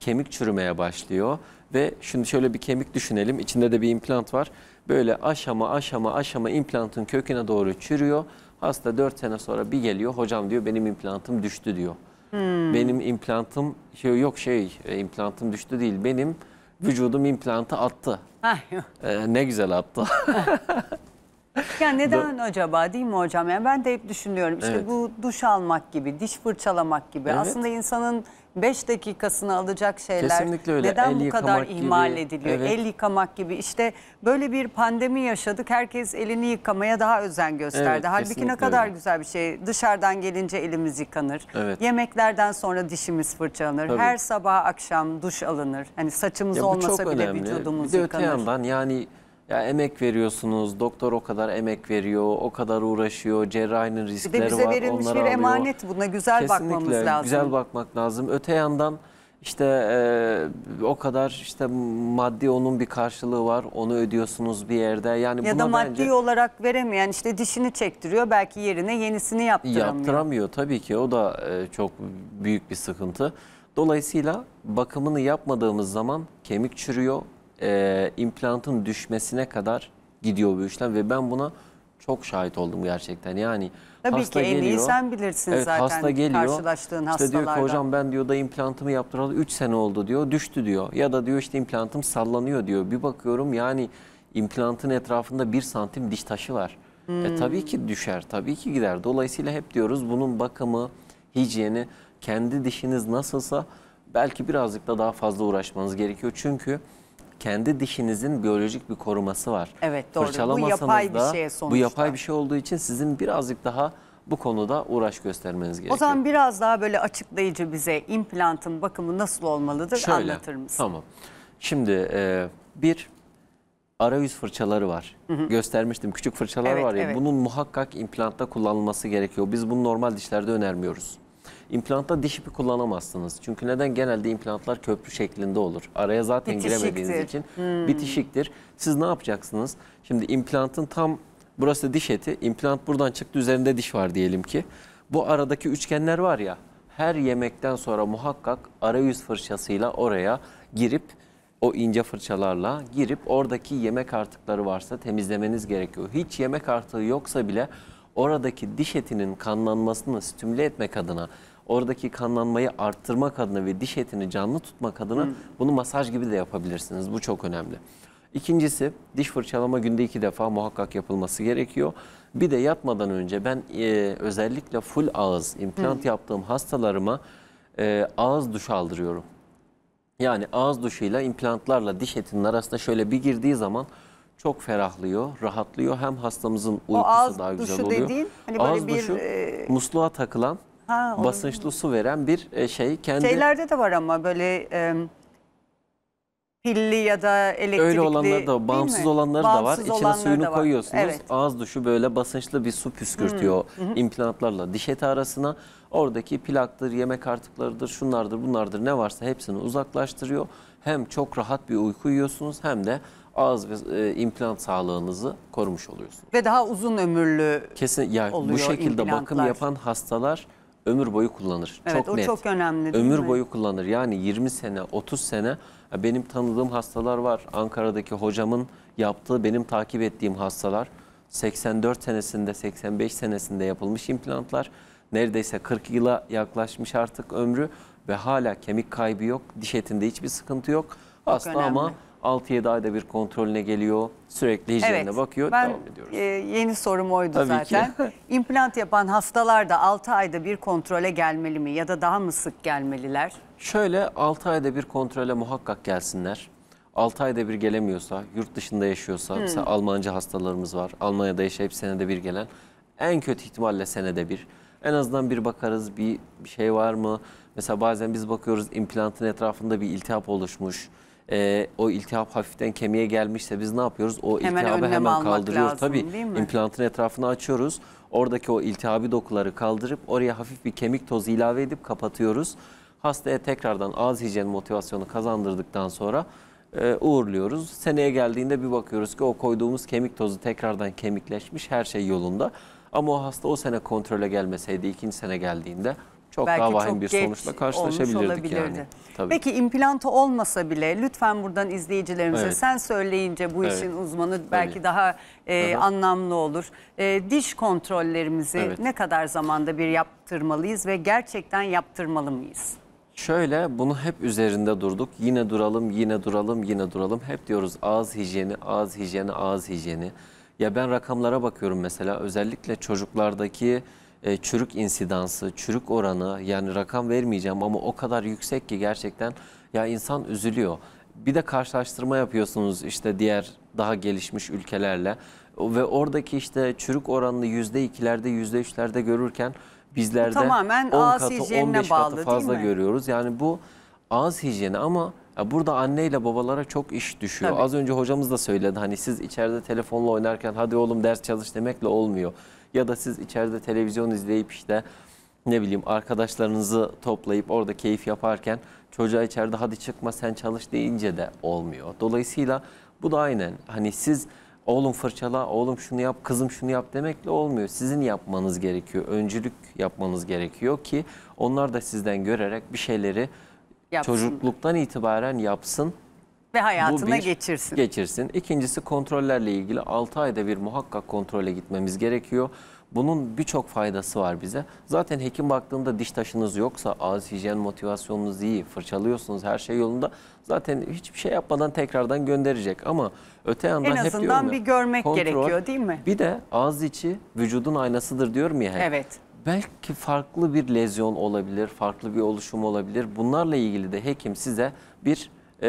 kemik çürümeye başlıyor. Ve şimdi şöyle bir kemik düşünelim. İçinde de bir implant var. Böyle aşama aşama aşama implantın köküne doğru çürüyor. Hasta 4 sene sonra bir geliyor hocam diyor benim implantım düştü diyor. Hmm. Benim implantım şey yok şey e, implantım düştü değil benim vücudum implantı attı. ee, ne güzel attı. Ya neden acaba değil mi hocam? Yani ben de hep düşünüyorum. işte Evet. bu duş almak gibi, diş fırçalamak gibi. Evet. Aslında insanın 5 dakikasını alacak şeyler öyle. neden El bu kadar ihmal gibi, ediliyor? evet. El yıkamak gibi. İşte böyle bir pandemi yaşadık. Herkes elini yıkamaya daha özen gösterdi. Evet, Halbuki ne kadar öyle. güzel bir şey. Dışarıdan gelince elimiz yıkanır. Evet. Yemeklerden sonra dişimiz fırçalanır. Tabii. Her sabah akşam duş alınır. Hani saçımız Ya olmasa bile önemli. vücudumuz bir de öte yıkanır. yandan yani ya emek veriyorsunuz, doktor o kadar emek veriyor, o kadar uğraşıyor, cerrahinin riskleri var, Bir de bize var, verilmiş bir alıyor. emanet buna güzel Kesinlikle, bakmamız lazım. güzel bakmak lazım. Öte yandan işte e, o kadar işte maddi onun bir karşılığı var, onu ödüyorsunuz bir yerde. Yani ya buna da maddi bence, olarak veremeyen işte dişini çektiriyor, belki yerine yenisini yaptıramıyor. Yaptıramıyor tabii ki, o da e, çok büyük bir sıkıntı. Dolayısıyla bakımını yapmadığımız zaman kemik çürüyor, e, implantın düşmesine kadar gidiyor bu işlem ve ben buna çok şahit oldum gerçekten. Yani Tabii hasta ki en geliyor, iyi sen bilirsin evet, zaten hasta geliyor, karşılaştığın işte hastalardan. diyor ki hocam ben diyor da implantımı yaptıralı 3 sene oldu diyor düştü diyor. Ya da diyor işte implantım sallanıyor diyor. Bir bakıyorum yani implantın etrafında 1 santim diş taşı var. E, hmm. E, tabii ki düşer tabii ki gider. Dolayısıyla hep diyoruz bunun bakımı, hijyeni kendi dişiniz nasılsa belki birazcık da daha fazla uğraşmanız gerekiyor. Çünkü kendi dişinizin biyolojik bir koruması var. Evet doğru. Bu yapay bir şey sonuçta. Bu yapay bir şey olduğu için sizin birazcık daha bu konuda uğraş göstermeniz gerekiyor. O zaman biraz daha böyle açıklayıcı bize implantın bakımı nasıl olmalıdır Şöyle, anlatır mısın? Tamam. Şimdi e, bir arayüz fırçaları var. Hı hı. Göstermiştim küçük fırçalar evet, var ya. Evet. Bunun muhakkak implantta kullanılması gerekiyor. Biz bunu normal dişlerde önermiyoruz implantta diş ipi kullanamazsınız. Çünkü neden? Genelde implantlar köprü şeklinde olur. Araya zaten bitişiktir. giremediğiniz için hmm. bitişiktir. Siz ne yapacaksınız? Şimdi implantın tam burası diş eti. İmplant buradan çıktı üzerinde diş var diyelim ki. Bu aradaki üçgenler var ya her yemekten sonra muhakkak arayüz fırçasıyla oraya girip o ince fırçalarla girip oradaki yemek artıkları varsa temizlemeniz gerekiyor. Hiç yemek artığı yoksa bile oradaki diş etinin kanlanmasını stimüle etmek adına oradaki kanlanmayı arttırmak adına ve diş etini canlı tutmak adına Hı. bunu masaj gibi de yapabilirsiniz. Bu çok önemli. İkincisi diş fırçalama günde iki defa muhakkak yapılması gerekiyor. Bir de yatmadan önce ben e, özellikle full ağız implant Hı. yaptığım hastalarıma e, ağız duş aldırıyorum. Yani ağız duşuyla implantlarla diş etinin arasında şöyle bir girdiği zaman çok ferahlıyor, rahatlıyor. Hem hastamızın uykusu daha güzel oluyor. O ağız duşu dediğin hani ağız böyle bir... Duşu, e, musluğa takılan Ha, basınçlı su veren bir e, şey. Kendi Şeylerde de var ama böyle e, pilli ya da elektrikli. öyle olanları da değil mi? bağımsız da var. Bağımsız İçine suyunu var. koyuyorsunuz. Evet. Ağız duşu böyle basınçlı bir su püskürtüyor hmm, implantlarla diş eti arasına. Oradaki plaktır, yemek artıklarıdır, şunlardır, bunlardır ne varsa hepsini uzaklaştırıyor. Hem çok rahat bir uyku uyuyorsunuz hem de ağız ve e, implant sağlığınızı korumuş oluyorsunuz. Ve daha uzun ömürlü Kesin ya bu Oluyor şekilde bakım yapan hastalar ömür boyu kullanır. Evet, çok o net. çok önemli. Ömür mi? boyu kullanır. Yani 20 sene, 30 sene benim tanıdığım hastalar var. Ankara'daki hocamın yaptığı, benim takip ettiğim hastalar 84 senesinde, 85 senesinde yapılmış implantlar. Neredeyse 40 yıla yaklaşmış artık ömrü ve hala kemik kaybı yok. Diş etinde hiçbir sıkıntı yok. Çok Hasta önemli. ama 6-7 ayda bir kontrolüne geliyor. Sürekli hijyenine evet, bakıyor. Ben, devam ediyoruz. E, yeni sorum oydu Tabii zaten. Ki. İmplant yapan hastalar da 6 ayda bir kontrole gelmeli mi ya da daha mı sık gelmeliler? Şöyle 6 ayda bir kontrole muhakkak gelsinler. 6 ayda bir gelemiyorsa, yurt dışında yaşıyorsa, hmm. mesela Almanca hastalarımız var. Almanya'da yaşayıp senede bir gelen. En kötü ihtimalle senede bir. En azından bir bakarız bir, bir şey var mı? Mesela bazen biz bakıyoruz implantın etrafında bir iltihap oluşmuş e, o iltihap hafiften kemiğe gelmişse biz ne yapıyoruz? O hemen iltihabı hemen kaldırıyoruz. Lazım, Tabii implantın etrafını açıyoruz. Oradaki o iltihabi dokuları kaldırıp oraya hafif bir kemik tozu ilave edip kapatıyoruz. Hastaya tekrardan ağız hijyen motivasyonu kazandırdıktan sonra e, uğurluyoruz. Seneye geldiğinde bir bakıyoruz ki o koyduğumuz kemik tozu tekrardan kemikleşmiş her şey yolunda. Ama o hasta o sene kontrole gelmeseydi ikinci sene geldiğinde çok Belki daha vahim çok bir sonuçla karşılaşabilirdik yani. Tabii. Peki implanto olmasa bile lütfen buradan izleyicilerimize evet. sen söyleyince bu evet. işin uzmanı belki Tabii. daha e, anlamlı olur. E, diş kontrollerimizi evet. ne kadar zamanda bir yaptırmalıyız ve gerçekten yaptırmalı mıyız? Şöyle bunu hep üzerinde durduk. Yine duralım, yine duralım, yine duralım. Hep diyoruz ağız hijyeni, ağız hijyeni, ağız hijyeni. Ya ben rakamlara bakıyorum mesela özellikle çocuklardaki e, çürük insidansı, çürük oranı yani rakam vermeyeceğim ama o kadar yüksek ki gerçekten ya insan üzülüyor. Bir de karşılaştırma yapıyorsunuz işte diğer daha gelişmiş ülkelerle ve oradaki işte çürük oranını %2'lerde %3'lerde görürken bizlerde Tamamen 10 ağız katı 15 bağlı, katı fazla görüyoruz. Yani bu ağız hijyeni ama burada anneyle babalara çok iş düşüyor. Tabii. Az önce hocamız da söyledi hani siz içeride telefonla oynarken hadi oğlum ders çalış demekle olmuyor. Ya da siz içeride televizyon izleyip işte ne bileyim arkadaşlarınızı toplayıp orada keyif yaparken çocuğa içeride hadi çıkma sen çalış deyince de olmuyor. Dolayısıyla bu da aynen hani siz oğlum fırçala, oğlum şunu yap, kızım şunu yap demekle olmuyor. Sizin yapmanız gerekiyor, öncülük yapmanız gerekiyor ki onlar da sizden görerek bir şeyleri Yapsın. çocukluktan itibaren yapsın ve hayatına bir, geçirsin. Geçirsin. İkincisi kontrollerle ilgili 6 ayda bir muhakkak kontrole gitmemiz gerekiyor. Bunun birçok faydası var bize. Zaten hekim baktığında diş taşınız yoksa ağız hijyen motivasyonunuz iyi, fırçalıyorsunuz her şey yolunda. Zaten hiçbir şey yapmadan tekrardan gönderecek ama öte yandan en hep diyorum En azından bir görmek kontrol, gerekiyor değil mi? Bir de ağız içi vücudun aynasıdır diyorum ya. Hep. Evet belki farklı bir lezyon olabilir, farklı bir oluşum olabilir. Bunlarla ilgili de hekim size bir e,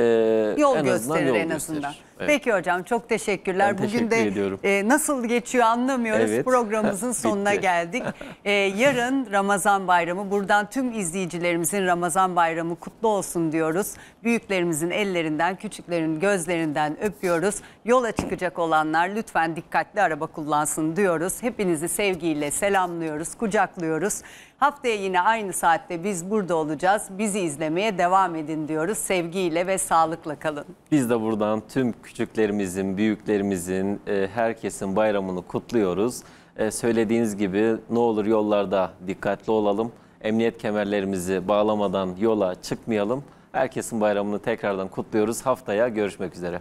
yol gösterir en azından. Gösterir. Peki hocam çok teşekkürler. Ben Bugün de E, nasıl geçiyor anlamıyoruz. Evet. Programımızın sonuna geldik. E, yarın Ramazan Bayramı. Buradan tüm izleyicilerimizin Ramazan Bayramı kutlu olsun diyoruz. Büyüklerimizin ellerinden, küçüklerin gözlerinden öpüyoruz. Yola çıkacak olanlar lütfen dikkatli araba kullansın diyoruz. Hepinizi sevgiyle selamlıyoruz, kucaklıyoruz. Haftaya yine aynı saatte biz burada olacağız. Bizi izlemeye devam edin diyoruz. Sevgiyle ve sağlıkla kalın. Biz de buradan tüm küçüklerimizin, büyüklerimizin, e, herkesin bayramını kutluyoruz. E, söylediğiniz gibi ne olur yollarda dikkatli olalım. Emniyet kemerlerimizi bağlamadan yola çıkmayalım. Herkesin bayramını tekrardan kutluyoruz. Haftaya görüşmek üzere.